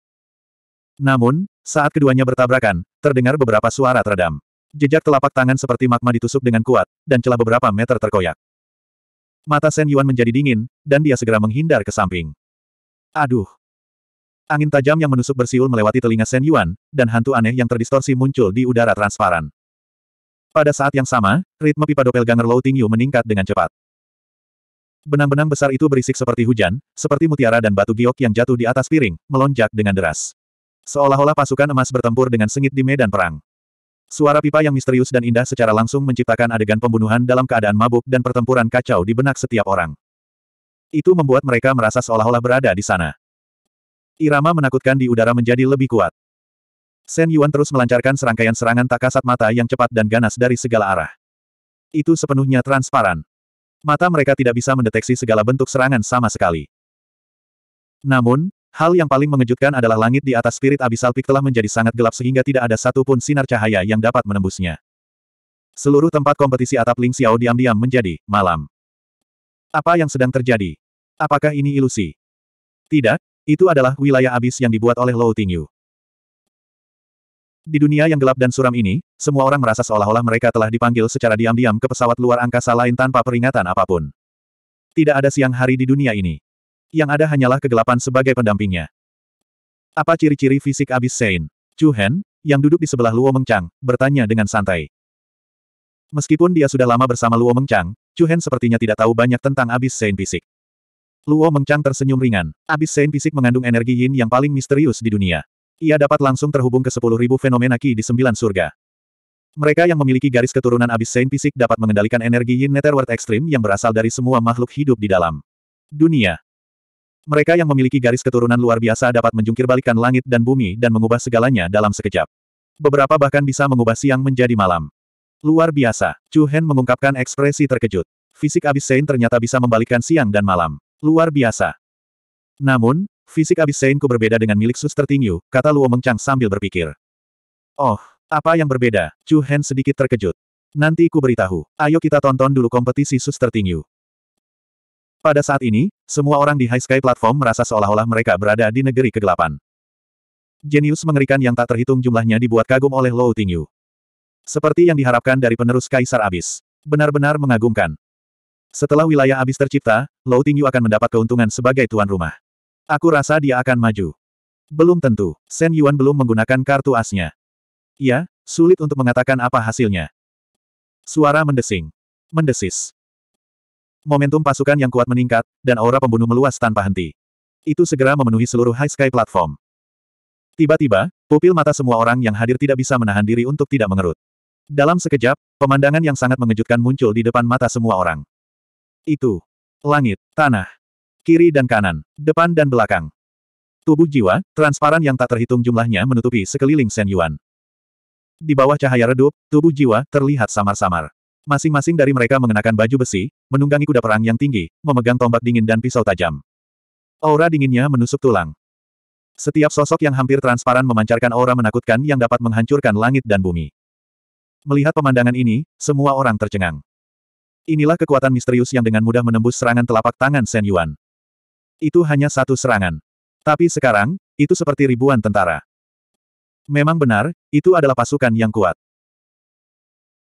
Namun, saat keduanya bertabrakan, terdengar beberapa suara teredam. Jejak telapak tangan seperti magma ditusuk dengan kuat, dan celah beberapa meter terkoyak. Mata Shen Yuan menjadi dingin, dan dia segera menghindar ke samping. Aduh! Angin tajam yang menusuk bersiul melewati telinga Shen Yuan, dan hantu aneh yang terdistorsi muncul di udara transparan. Pada saat yang sama, ritme pipa doppelganger Lou Tingyu meningkat dengan cepat. Benang-benang besar itu berisik seperti hujan, seperti mutiara dan batu giok yang jatuh di atas piring, melonjak dengan deras. Seolah-olah pasukan emas bertempur dengan sengit di medan perang. Suara pipa yang misterius dan indah secara langsung menciptakan adegan pembunuhan dalam keadaan mabuk dan pertempuran kacau di benak setiap orang. Itu membuat mereka merasa seolah-olah berada di sana. Irama menakutkan di udara menjadi lebih kuat. Shen Yuan terus melancarkan serangkaian serangan tak kasat mata yang cepat dan ganas dari segala arah. Itu sepenuhnya transparan. Mata mereka tidak bisa mendeteksi segala bentuk serangan sama sekali. Namun, Hal yang paling mengejutkan adalah langit di atas spirit Abyssal Peak telah menjadi sangat gelap sehingga tidak ada satupun sinar cahaya yang dapat menembusnya. Seluruh tempat kompetisi atap Ling Xiao diam-diam menjadi malam. Apa yang sedang terjadi? Apakah ini ilusi? Tidak, itu adalah wilayah abis yang dibuat oleh Lou Tingyu. Di dunia yang gelap dan suram ini, semua orang merasa seolah-olah mereka telah dipanggil secara diam-diam ke pesawat luar angkasa lain tanpa peringatan apapun. Tidak ada siang hari di dunia ini. Yang ada hanyalah kegelapan sebagai pendampingnya. Apa ciri-ciri fisik abis Sein? Chu Hen, yang duduk di sebelah Luo Mengchang bertanya dengan santai. Meskipun dia sudah lama bersama Luo Mengchang, Chu Hen sepertinya tidak tahu banyak tentang abis Sein fisik. Luo Mengchang tersenyum ringan. Abis Sein fisik mengandung energi yin yang paling misterius di dunia. Ia dapat langsung terhubung ke 10.000 fenomena ki di sembilan surga. Mereka yang memiliki garis keturunan abis Sein fisik dapat mengendalikan energi Yin Netherworld ekstrim yang berasal dari semua makhluk hidup di dalam dunia. Mereka yang memiliki garis keturunan luar biasa dapat menjungkir langit dan bumi dan mengubah segalanya dalam sekejap. Beberapa bahkan bisa mengubah siang menjadi malam. Luar biasa, Chu Hen mengungkapkan ekspresi terkejut. Fisik abis Sein ternyata bisa membalikkan siang dan malam. Luar biasa. Namun, fisik abis Seinku berbeda dengan milik suster Tingyu, kata Luo Mengchang sambil berpikir. Oh, apa yang berbeda? Chu Hen sedikit terkejut. Nanti ku beritahu. Ayo kita tonton dulu kompetisi suster Tingyu. Pada saat ini, semua orang di High Sky Platform merasa seolah-olah mereka berada di negeri kegelapan. Jenius mengerikan yang tak terhitung jumlahnya dibuat kagum oleh Lou Tingyu. Seperti yang diharapkan dari penerus Kaisar Abis. Benar-benar mengagumkan. Setelah wilayah Abis tercipta, Lou Tingyu akan mendapat keuntungan sebagai tuan rumah. Aku rasa dia akan maju. Belum tentu, Shen Yuan belum menggunakan kartu asnya. Ya, sulit untuk mengatakan apa hasilnya. Suara mendesing. Mendesis. Momentum pasukan yang kuat meningkat, dan aura pembunuh meluas tanpa henti. Itu segera memenuhi seluruh high sky platform. Tiba-tiba, pupil mata semua orang yang hadir tidak bisa menahan diri untuk tidak mengerut. Dalam sekejap, pemandangan yang sangat mengejutkan muncul di depan mata semua orang. Itu. Langit, tanah, kiri dan kanan, depan dan belakang. Tubuh jiwa, transparan yang tak terhitung jumlahnya menutupi sekeliling Shen Yuan. Di bawah cahaya redup, tubuh jiwa terlihat samar-samar. Masing-masing dari mereka mengenakan baju besi, menunggangi kuda perang yang tinggi, memegang tombak dingin dan pisau tajam. Aura dinginnya menusuk tulang. Setiap sosok yang hampir transparan memancarkan aura menakutkan yang dapat menghancurkan langit dan bumi. Melihat pemandangan ini, semua orang tercengang. Inilah kekuatan misterius yang dengan mudah menembus serangan telapak tangan Shen Yuan. Itu hanya satu serangan. Tapi sekarang, itu seperti ribuan tentara. Memang benar, itu adalah pasukan yang kuat.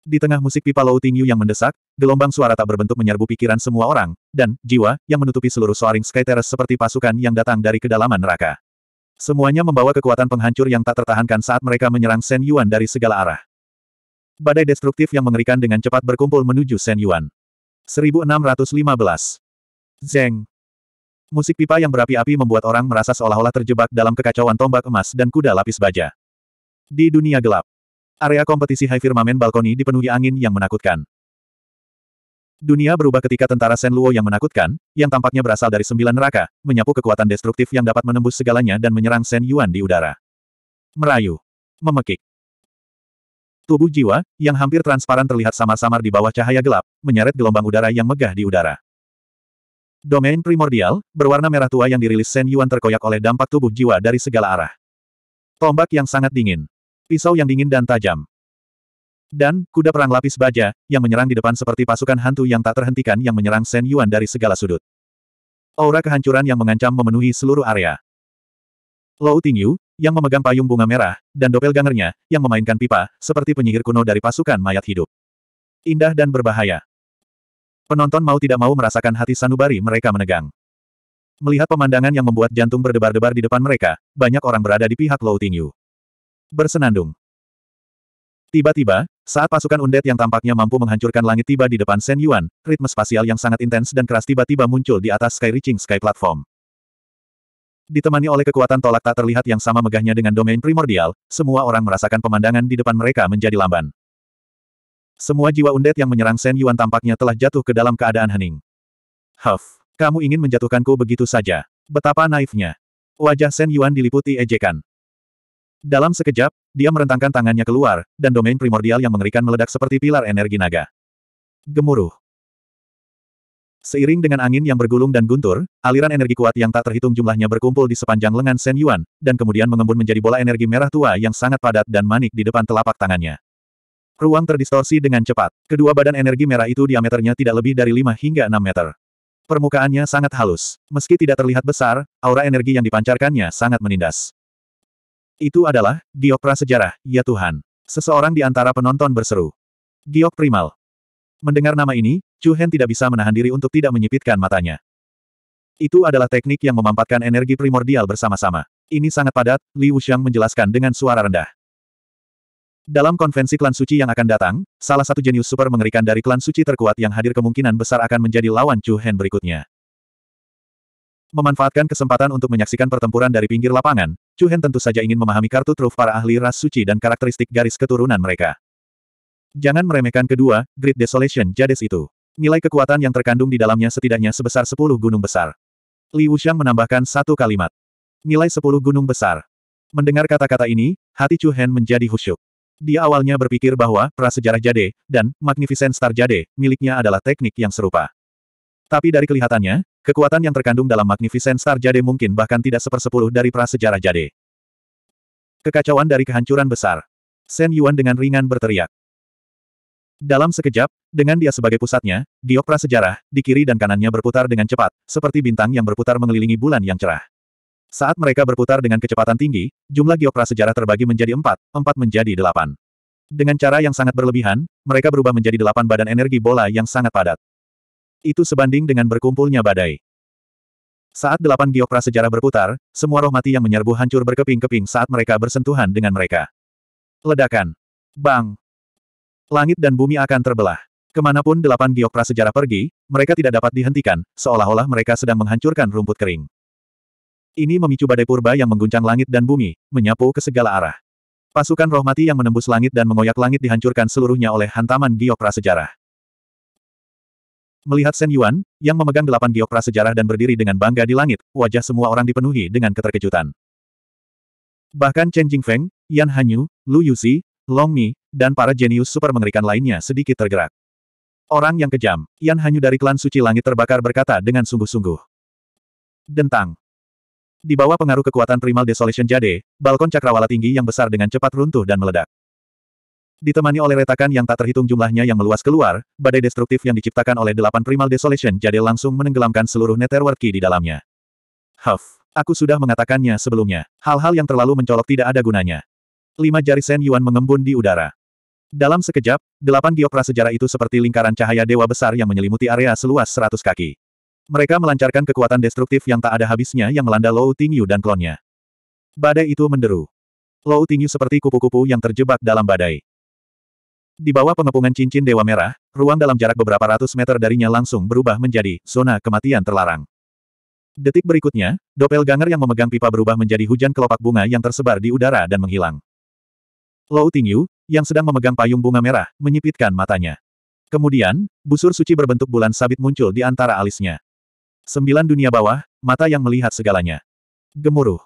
Di tengah musik pipa Lou Tingyu yang mendesak, gelombang suara tak berbentuk menyerbu pikiran semua orang, dan jiwa yang menutupi seluruh soaring sky terrace seperti pasukan yang datang dari kedalaman neraka. Semuanya membawa kekuatan penghancur yang tak tertahankan saat mereka menyerang Shen Yuan dari segala arah. Badai destruktif yang mengerikan dengan cepat berkumpul menuju Shen Yuan. 1615. Zeng. Musik pipa yang berapi-api membuat orang merasa seolah-olah terjebak dalam kekacauan tombak emas dan kuda lapis baja. Di dunia gelap, Area kompetisi High firmament Balkoni dipenuhi angin yang menakutkan. Dunia berubah ketika tentara Luo yang menakutkan, yang tampaknya berasal dari sembilan neraka, menyapu kekuatan destruktif yang dapat menembus segalanya dan menyerang Sen Yuan di udara. Merayu. Memekik. Tubuh jiwa, yang hampir transparan terlihat samar-samar di bawah cahaya gelap, menyeret gelombang udara yang megah di udara. Domain primordial, berwarna merah tua yang dirilis Sen Yuan terkoyak oleh dampak tubuh jiwa dari segala arah. Tombak yang sangat dingin pisau yang dingin dan tajam. Dan, kuda perang lapis baja, yang menyerang di depan seperti pasukan hantu yang tak terhentikan yang menyerang Shen Yuan dari segala sudut. Aura kehancuran yang mengancam memenuhi seluruh area. Lou Tingyu, yang memegang payung bunga merah, dan dopel doppelgangernya, yang memainkan pipa, seperti penyihir kuno dari pasukan mayat hidup. Indah dan berbahaya. Penonton mau tidak mau merasakan hati sanubari mereka menegang. Melihat pemandangan yang membuat jantung berdebar-debar di depan mereka, banyak orang berada di pihak Lou Tingyu bersenandung. Tiba-tiba, saat pasukan undet yang tampaknya mampu menghancurkan langit tiba di depan Shen Yuan, ritme spasial yang sangat intens dan keras tiba-tiba muncul di atas Sky Reaching Sky Platform. Ditemani oleh kekuatan tolak tak terlihat yang sama megahnya dengan domain primordial, semua orang merasakan pemandangan di depan mereka menjadi lamban. Semua jiwa undet yang menyerang Shen Yuan tampaknya telah jatuh ke dalam keadaan hening. Huff, kamu ingin menjatuhkanku begitu saja. Betapa naifnya. Wajah Shen Yuan diliputi ejekan. Dalam sekejap, dia merentangkan tangannya keluar, dan domain primordial yang mengerikan meledak seperti pilar energi naga. Gemuruh. Seiring dengan angin yang bergulung dan guntur, aliran energi kuat yang tak terhitung jumlahnya berkumpul di sepanjang lengan Shen Yuan, dan kemudian mengembun menjadi bola energi merah tua yang sangat padat dan manik di depan telapak tangannya. Ruang terdistorsi dengan cepat. Kedua badan energi merah itu diameternya tidak lebih dari 5 hingga 6 meter. Permukaannya sangat halus. Meski tidak terlihat besar, aura energi yang dipancarkannya sangat menindas. Itu adalah, Giok Prasejarah, ya Tuhan. Seseorang di antara penonton berseru. Giok Primal. Mendengar nama ini, Chu Hen tidak bisa menahan diri untuk tidak menyipitkan matanya. Itu adalah teknik yang memampatkan energi primordial bersama-sama. Ini sangat padat, Li Wuxiang menjelaskan dengan suara rendah. Dalam konvensi klan suci yang akan datang, salah satu jenius super mengerikan dari klan suci terkuat yang hadir kemungkinan besar akan menjadi lawan Chu Hen berikutnya. Memanfaatkan kesempatan untuk menyaksikan pertempuran dari pinggir lapangan, Chu Hen tentu saja ingin memahami kartu truf para ahli ras suci dan karakteristik garis keturunan mereka. Jangan meremehkan kedua, Great Desolation Jades itu. Nilai kekuatan yang terkandung di dalamnya setidaknya sebesar 10 gunung besar. Li Wuxiang menambahkan satu kalimat. Nilai 10 gunung besar. Mendengar kata-kata ini, hati Chu Hen menjadi khusyuk. Dia awalnya berpikir bahwa prasejarah Jade dan Magnificent Star Jade miliknya adalah teknik yang serupa. Tapi dari kelihatannya, kekuatan yang terkandung dalam Magnificent Star Jade mungkin bahkan tidak sepersepuluh dari prasejarah Jade. Kekacauan dari kehancuran besar. Shen Yuan dengan ringan berteriak. Dalam sekejap, dengan dia sebagai pusatnya, giok prasejarah, di kiri dan kanannya berputar dengan cepat, seperti bintang yang berputar mengelilingi bulan yang cerah. Saat mereka berputar dengan kecepatan tinggi, jumlah giok prasejarah terbagi menjadi empat, empat menjadi delapan. Dengan cara yang sangat berlebihan, mereka berubah menjadi delapan badan energi bola yang sangat padat itu sebanding dengan berkumpulnya badai. Saat delapan giok prasejarah berputar, semua roh mati yang menyerbu hancur berkeping-keping saat mereka bersentuhan dengan mereka. Ledakan. Bang. Langit dan bumi akan terbelah. Kemanapun delapan giok prasejarah pergi, mereka tidak dapat dihentikan, seolah-olah mereka sedang menghancurkan rumput kering. Ini memicu badai purba yang mengguncang langit dan bumi, menyapu ke segala arah. Pasukan roh mati yang menembus langit dan mengoyak langit dihancurkan seluruhnya oleh hantaman giok prasejarah. Melihat Shen Yuan, yang memegang delapan giok prasejarah dan berdiri dengan bangga di langit, wajah semua orang dipenuhi dengan keterkejutan. Bahkan Chen Jingfeng, Yan Hanyu, Lu Yuxi, Long Mi, dan para jenius super mengerikan lainnya sedikit tergerak. Orang yang kejam, Yan Hanyu dari klan suci langit terbakar berkata dengan sungguh-sungguh. Dentang. Di bawah pengaruh kekuatan primal Desolation Jade, balkon cakrawala tinggi yang besar dengan cepat runtuh dan meledak. Ditemani oleh retakan yang tak terhitung jumlahnya yang meluas keluar, badai destruktif yang diciptakan oleh delapan primal desolation jadi langsung menenggelamkan seluruh netherworld key di dalamnya. Huff, aku sudah mengatakannya sebelumnya. Hal-hal yang terlalu mencolok tidak ada gunanya. Lima jari Sen Yuan mengembun di udara. Dalam sekejap, delapan geopra sejarah itu seperti lingkaran cahaya dewa besar yang menyelimuti area seluas seratus kaki. Mereka melancarkan kekuatan destruktif yang tak ada habisnya yang melanda Lou Tingyu dan klonnya. Badai itu menderu. Lou Tingyu seperti kupu-kupu yang terjebak dalam badai. Di bawah pengepungan cincin Dewa Merah, ruang dalam jarak beberapa ratus meter darinya langsung berubah menjadi zona kematian terlarang. Detik berikutnya, doppelganger yang memegang pipa berubah menjadi hujan kelopak bunga yang tersebar di udara dan menghilang. Lou Tingyu, yang sedang memegang payung bunga merah, menyipitkan matanya. Kemudian, busur suci berbentuk bulan sabit muncul di antara alisnya. Sembilan dunia bawah, mata yang melihat segalanya. Gemuruh.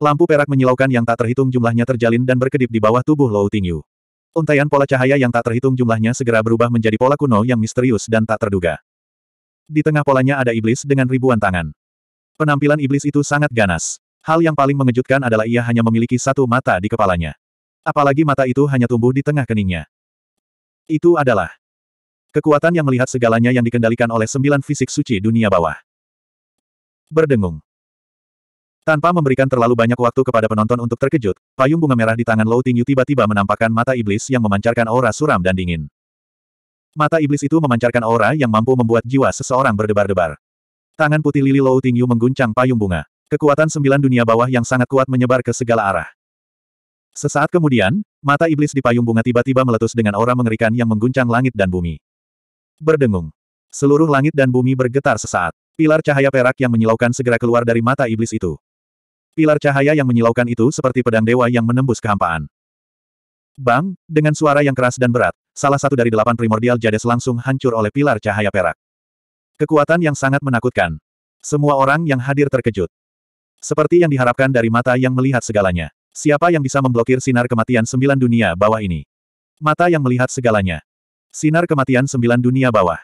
Lampu perak menyilaukan yang tak terhitung jumlahnya terjalin dan berkedip di bawah tubuh Lou Tingyu. Untaian pola cahaya yang tak terhitung jumlahnya segera berubah menjadi pola kuno yang misterius dan tak terduga. Di tengah polanya ada iblis dengan ribuan tangan. Penampilan iblis itu sangat ganas. Hal yang paling mengejutkan adalah ia hanya memiliki satu mata di kepalanya. Apalagi mata itu hanya tumbuh di tengah keningnya. Itu adalah kekuatan yang melihat segalanya yang dikendalikan oleh sembilan fisik suci dunia bawah. Berdengung. Tanpa memberikan terlalu banyak waktu kepada penonton untuk terkejut, payung bunga merah di tangan Lou Tingyu tiba-tiba menampakkan mata iblis yang memancarkan aura suram dan dingin. Mata iblis itu memancarkan aura yang mampu membuat jiwa seseorang berdebar-debar. Tangan putih lili Lou Tingyu mengguncang payung bunga. Kekuatan sembilan dunia bawah yang sangat kuat menyebar ke segala arah. Sesaat kemudian, mata iblis di payung bunga tiba-tiba meletus dengan aura mengerikan yang mengguncang langit dan bumi. Berdengung. Seluruh langit dan bumi bergetar sesaat. Pilar cahaya perak yang menyilaukan segera keluar dari mata iblis itu. Pilar cahaya yang menyilaukan itu seperti pedang dewa yang menembus kehampaan. Bang, dengan suara yang keras dan berat, salah satu dari delapan primordial jades langsung hancur oleh pilar cahaya perak. Kekuatan yang sangat menakutkan. Semua orang yang hadir terkejut. Seperti yang diharapkan dari mata yang melihat segalanya. Siapa yang bisa memblokir sinar kematian sembilan dunia bawah ini? Mata yang melihat segalanya. Sinar kematian sembilan dunia bawah.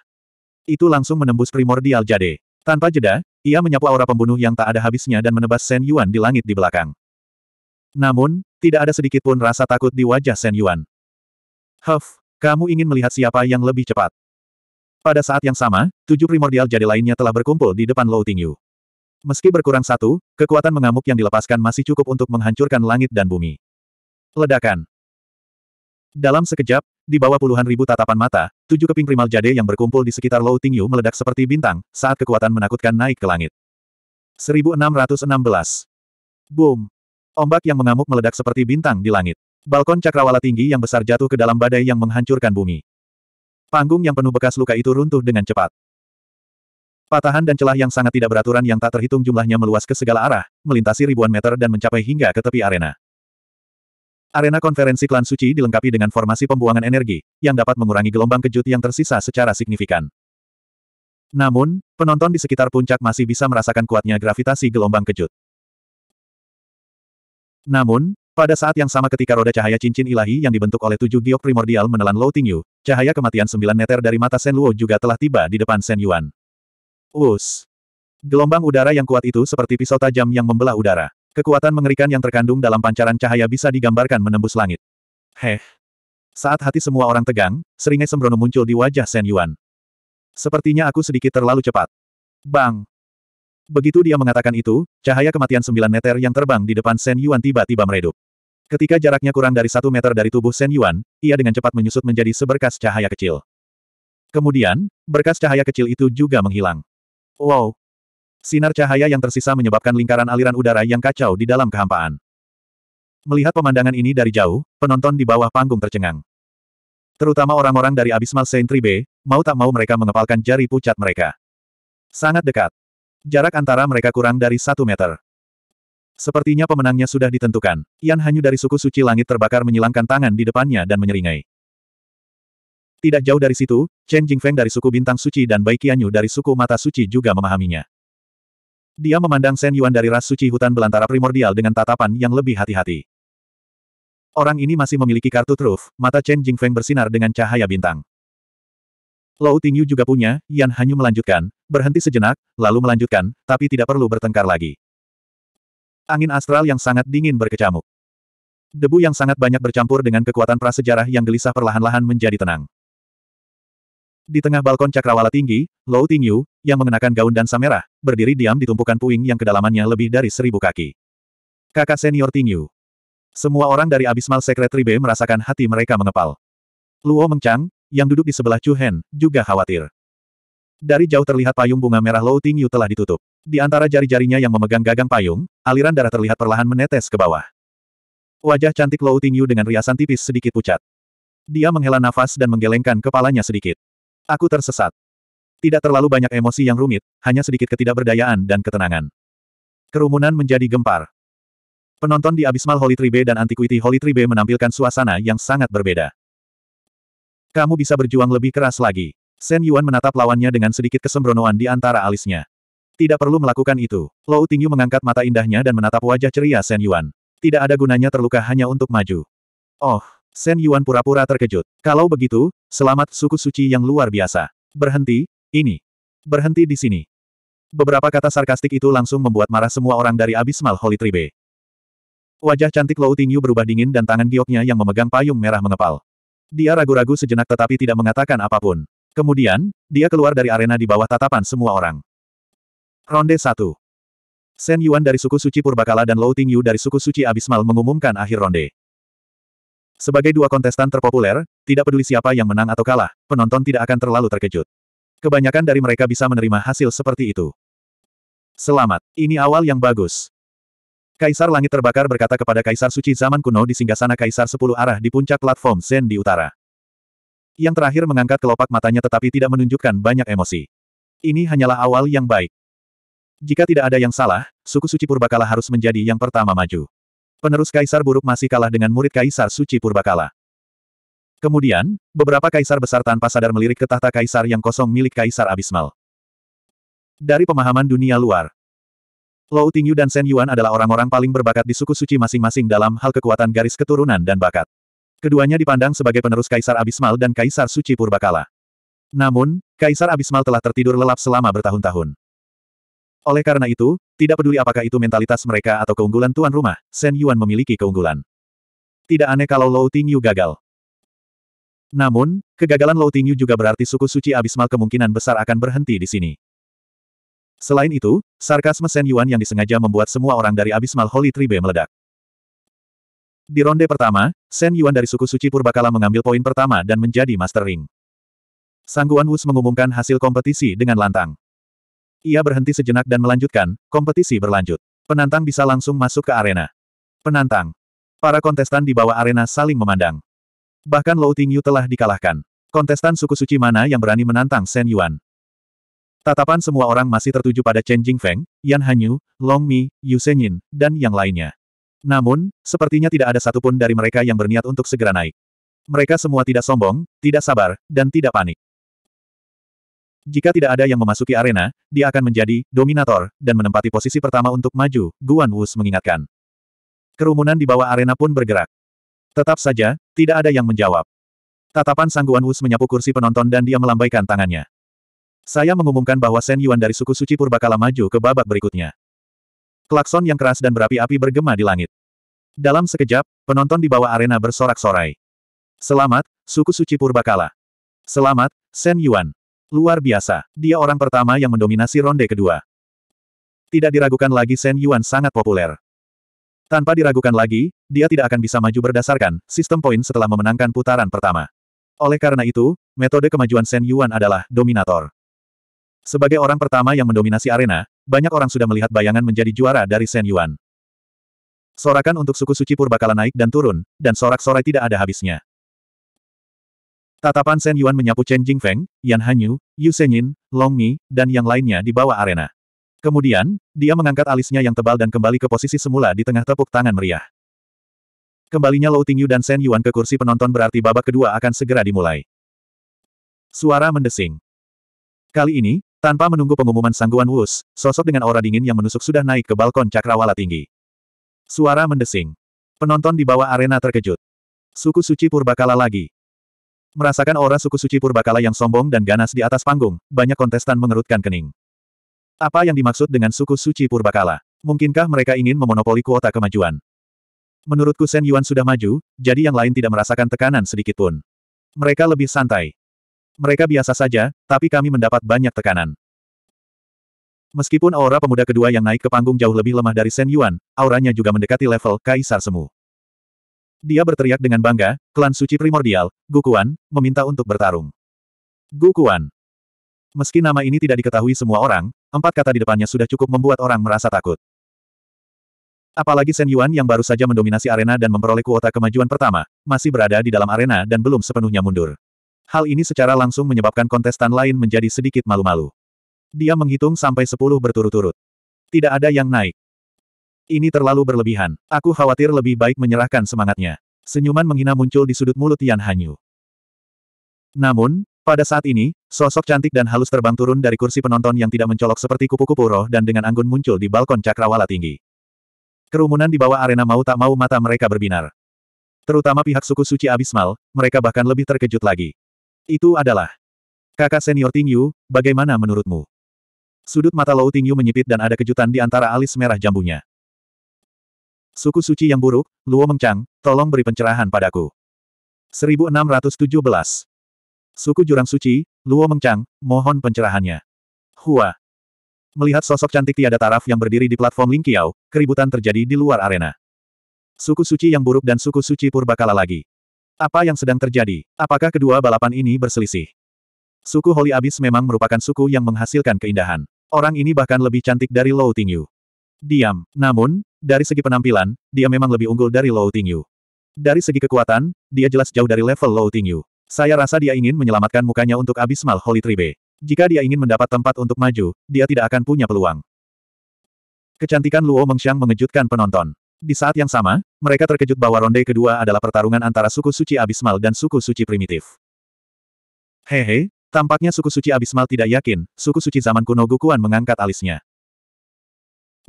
Itu langsung menembus primordial jade. Tanpa jeda, ia menyapu aura pembunuh yang tak ada habisnya dan menebas Shen Yuan di langit di belakang. Namun, tidak ada sedikit pun rasa takut di wajah Shen Yuan. Huff, kamu ingin melihat siapa yang lebih cepat. Pada saat yang sama, tujuh primordial jadi lainnya telah berkumpul di depan Lou Tingyu. Meski berkurang satu, kekuatan mengamuk yang dilepaskan masih cukup untuk menghancurkan langit dan bumi. Ledakan. Dalam sekejap, di bawah puluhan ribu tatapan mata, tujuh keping primal jade yang berkumpul di sekitar Lou Tingyu meledak seperti bintang, saat kekuatan menakutkan naik ke langit. 1616. Boom! Ombak yang mengamuk meledak seperti bintang di langit. Balkon cakrawala tinggi yang besar jatuh ke dalam badai yang menghancurkan bumi. Panggung yang penuh bekas luka itu runtuh dengan cepat. Patahan dan celah yang sangat tidak beraturan yang tak terhitung jumlahnya meluas ke segala arah, melintasi ribuan meter dan mencapai hingga ke tepi arena. Arena konferensi klan suci dilengkapi dengan formasi pembuangan energi, yang dapat mengurangi gelombang kejut yang tersisa secara signifikan. Namun, penonton di sekitar puncak masih bisa merasakan kuatnya gravitasi gelombang kejut. Namun, pada saat yang sama ketika roda cahaya cincin ilahi yang dibentuk oleh tujuh giok primordial menelan Lou Tingyu, cahaya kematian sembilan meter dari mata Shen Luo juga telah tiba di depan Shen Yuan. Us. Gelombang udara yang kuat itu seperti pisau tajam yang membelah udara. Kekuatan mengerikan yang terkandung dalam pancaran cahaya bisa digambarkan menembus langit. Heh. Saat hati semua orang tegang, seringai sembrono muncul di wajah Shen Yuan. Sepertinya aku sedikit terlalu cepat. Bang! Begitu dia mengatakan itu, cahaya kematian sembilan meter yang terbang di depan Shen Yuan tiba-tiba meredup. Ketika jaraknya kurang dari satu meter dari tubuh Shen Yuan, ia dengan cepat menyusut menjadi seberkas cahaya kecil. Kemudian, berkas cahaya kecil itu juga menghilang. Wow, Sinar cahaya yang tersisa menyebabkan lingkaran aliran udara yang kacau di dalam kehampaan. Melihat pemandangan ini dari jauh, penonton di bawah panggung tercengang. Terutama orang-orang dari Abismal Saint Tribe, mau tak mau mereka mengepalkan jari pucat mereka. Sangat dekat. Jarak antara mereka kurang dari satu meter. Sepertinya pemenangnya sudah ditentukan. Yan Hanyu dari suku suci langit terbakar menyilangkan tangan di depannya dan menyeringai. Tidak jauh dari situ, Chen Jingfeng dari suku bintang suci dan Bai Qianyu dari suku mata suci juga memahaminya. Dia memandang Shen Yuan dari ras suci hutan belantara primordial dengan tatapan yang lebih hati-hati. Orang ini masih memiliki kartu truf, mata Chen Jingfeng bersinar dengan cahaya bintang. Lou Tingyu juga punya, Yan Hanyu melanjutkan, berhenti sejenak, lalu melanjutkan, tapi tidak perlu bertengkar lagi. Angin astral yang sangat dingin berkecamuk. Debu yang sangat banyak bercampur dengan kekuatan prasejarah yang gelisah perlahan-lahan menjadi tenang. Di tengah balkon cakrawala tinggi, Lou Tingyu, yang mengenakan gaun dan merah berdiri diam di tumpukan puing yang kedalamannya lebih dari seribu kaki. Kakak senior Tingyu. Semua orang dari Abismal Secretary B merasakan hati mereka mengepal. Luo Mengchang yang duduk di sebelah Chu Hen, juga khawatir. Dari jauh terlihat payung bunga merah Lou Tingyu telah ditutup. Di antara jari-jarinya yang memegang gagang payung, aliran darah terlihat perlahan menetes ke bawah. Wajah cantik Lou Tingyu dengan riasan tipis sedikit pucat. Dia menghela nafas dan menggelengkan kepalanya sedikit. Aku tersesat. Tidak terlalu banyak emosi yang rumit, hanya sedikit ketidakberdayaan dan ketenangan. Kerumunan menjadi gempar. Penonton di Abismal Holy Tribe dan Antiquity Holy Tribe menampilkan suasana yang sangat berbeda. Kamu bisa berjuang lebih keras lagi. Shen Yuan menatap lawannya dengan sedikit kesembronoan di antara alisnya. Tidak perlu melakukan itu. Lou Tingyu mengangkat mata indahnya dan menatap wajah ceria Shen Yuan. Tidak ada gunanya terluka hanya untuk maju. Oh, Shen Yuan pura-pura terkejut. Kalau begitu, selamat suku suci yang luar biasa. Berhenti, ini. Berhenti di sini. Beberapa kata sarkastik itu langsung membuat marah semua orang dari Abismal Holy Tribe. Wajah cantik Lou Tingyu berubah dingin dan tangan gioknya yang memegang payung merah mengepal. Dia ragu-ragu sejenak tetapi tidak mengatakan apapun. Kemudian, dia keluar dari arena di bawah tatapan semua orang. Ronde 1 Shen Yuan dari suku suci Purbakala dan Lou Tingyu dari suku suci Abismal mengumumkan akhir ronde. Sebagai dua kontestan terpopuler, tidak peduli siapa yang menang atau kalah, penonton tidak akan terlalu terkejut. Kebanyakan dari mereka bisa menerima hasil seperti itu. Selamat, ini awal yang bagus. Kaisar Langit Terbakar berkata kepada Kaisar Suci zaman kuno di singgasana Kaisar Sepuluh Arah di puncak platform Zen di utara. Yang terakhir mengangkat kelopak matanya tetapi tidak menunjukkan banyak emosi. Ini hanyalah awal yang baik. Jika tidak ada yang salah, suku suci Purbakala harus menjadi yang pertama maju. Penerus Kaisar Buruk masih kalah dengan murid Kaisar Suci Purbakala. Kemudian, beberapa kaisar besar tanpa sadar melirik ke tahta kaisar yang kosong milik Kaisar Abismal. Dari pemahaman dunia luar, Lou Tingyu dan Shen Yuan adalah orang-orang paling berbakat di suku suci masing-masing dalam hal kekuatan garis keturunan dan bakat. Keduanya dipandang sebagai penerus Kaisar Abismal dan Kaisar Suci Purbakala. Namun, Kaisar Abismal telah tertidur lelap selama bertahun-tahun. Oleh karena itu, tidak peduli apakah itu mentalitas mereka atau keunggulan tuan rumah, Shen Yuan memiliki keunggulan. Tidak aneh kalau Lou Tingyu gagal. Namun, kegagalan Lou Tingyu juga berarti suku suci abismal kemungkinan besar akan berhenti di sini. Selain itu, sarkasme Shen Yuan yang disengaja membuat semua orang dari abismal Holy Tribe meledak. Di ronde pertama, Shen Yuan dari suku suci Purbakala mengambil poin pertama dan menjadi Master Ring. Sangguan Wus mengumumkan hasil kompetisi dengan lantang. Ia berhenti sejenak dan melanjutkan, kompetisi berlanjut. Penantang bisa langsung masuk ke arena. Penantang. Para kontestan di bawah arena saling memandang. Bahkan Lou Tingyu telah dikalahkan. Kontestan suku suci mana yang berani menantang Shen Yuan? Tatapan semua orang masih tertuju pada Chen Jingfeng, Yan Hanyu, Long Mi, Yu Senyin, dan yang lainnya. Namun, sepertinya tidak ada satupun dari mereka yang berniat untuk segera naik. Mereka semua tidak sombong, tidak sabar, dan tidak panik. Jika tidak ada yang memasuki arena, dia akan menjadi dominator dan menempati posisi pertama untuk maju, Guan Wus mengingatkan. Kerumunan di bawah arena pun bergerak. Tetap saja, tidak ada yang menjawab. Tatapan Sang Guan Wus menyapu kursi penonton dan dia melambaikan tangannya. Saya mengumumkan bahwa Shen Yuan dari suku suci Purbakala maju ke babak berikutnya. Klakson yang keras dan berapi-api bergema di langit. Dalam sekejap, penonton di bawah arena bersorak-sorai. Selamat, suku suci Purbakala. Selamat, Shen Yuan. Luar biasa, dia orang pertama yang mendominasi ronde kedua. Tidak diragukan lagi Shen Yuan sangat populer. Tanpa diragukan lagi, dia tidak akan bisa maju berdasarkan sistem poin setelah memenangkan putaran pertama. Oleh karena itu, metode kemajuan Shen Yuan adalah dominator. Sebagai orang pertama yang mendominasi arena, banyak orang sudah melihat bayangan menjadi juara dari Shen Yuan. Sorakan untuk suku suci purbakala naik dan turun, dan sorak-sorai tidak ada habisnya. Tatapan Shen Yuan menyapu Chen Feng, Yan Hanyu, Yu Senyin, Long Mi, dan yang lainnya di bawah arena. Kemudian, dia mengangkat alisnya yang tebal dan kembali ke posisi semula di tengah tepuk tangan meriah. Kembalinya Lou Tingyu dan Shen Yuan ke kursi penonton berarti babak kedua akan segera dimulai. Suara mendesing. Kali ini, tanpa menunggu pengumuman sangguan Wus, sosok dengan aura dingin yang menusuk sudah naik ke balkon cakrawala tinggi. Suara mendesing. Penonton di bawah arena terkejut. Suku suci purbakala lagi. Merasakan aura suku suci purbakala yang sombong dan ganas di atas panggung, banyak kontestan mengerutkan kening. Apa yang dimaksud dengan suku suci purbakala? Mungkinkah mereka ingin memonopoli kuota kemajuan? Menurutku Sen Yuan sudah maju, jadi yang lain tidak merasakan tekanan sedikit pun. Mereka lebih santai. Mereka biasa saja, tapi kami mendapat banyak tekanan. Meskipun aura pemuda kedua yang naik ke panggung jauh lebih lemah dari Sen Yuan, auranya juga mendekati level Kaisar Semu. Dia berteriak dengan bangga, klan suci primordial, Gukuan, meminta untuk bertarung. Gukuan. Meski nama ini tidak diketahui semua orang, empat kata di depannya sudah cukup membuat orang merasa takut. Apalagi Shen Yuan yang baru saja mendominasi arena dan memperoleh kuota kemajuan pertama, masih berada di dalam arena dan belum sepenuhnya mundur. Hal ini secara langsung menyebabkan kontestan lain menjadi sedikit malu-malu. Dia menghitung sampai sepuluh berturut-turut. Tidak ada yang naik. Ini terlalu berlebihan. Aku khawatir lebih baik menyerahkan semangatnya. Senyuman menghina muncul di sudut mulut Tian Hanyu. Namun, pada saat ini, sosok cantik dan halus terbang turun dari kursi penonton yang tidak mencolok seperti kupu-kupu roh dan dengan anggun muncul di balkon cakrawala tinggi. Kerumunan di bawah arena mau tak mau mata mereka berbinar. Terutama pihak suku suci Abismal, mereka bahkan lebih terkejut lagi. Itu adalah kakak senior Tingyu, bagaimana menurutmu? Sudut mata Lou Tingyu menyipit dan ada kejutan di antara alis merah jambunya. Suku suci yang buruk, Luo Mengchang, tolong beri pencerahan padaku. 1617. Suku jurang suci, Luo Mengchang, mohon pencerahannya. Hua. Melihat sosok cantik tiada taraf yang berdiri di platform Lingqiao, keributan terjadi di luar arena. Suku suci yang buruk dan suku suci purbakala lagi. Apa yang sedang terjadi? Apakah kedua balapan ini berselisih? Suku Holy Abyss memang merupakan suku yang menghasilkan keindahan. Orang ini bahkan lebih cantik dari Lou Tingyu. Diam. Namun, dari segi penampilan, dia memang lebih unggul dari Lou Tingyu. Dari segi kekuatan, dia jelas jauh dari level Lou Tingyu. Saya rasa dia ingin menyelamatkan mukanya untuk Abismal Holy Tribe. Jika dia ingin mendapat tempat untuk maju, dia tidak akan punya peluang. Kecantikan Luo Mengxiang mengejutkan penonton. Di saat yang sama, mereka terkejut bahwa ronde kedua adalah pertarungan antara suku suci abismal dan suku suci primitif. Hehe, tampaknya suku suci abismal tidak yakin, suku suci zaman kuno Gukuan mengangkat alisnya.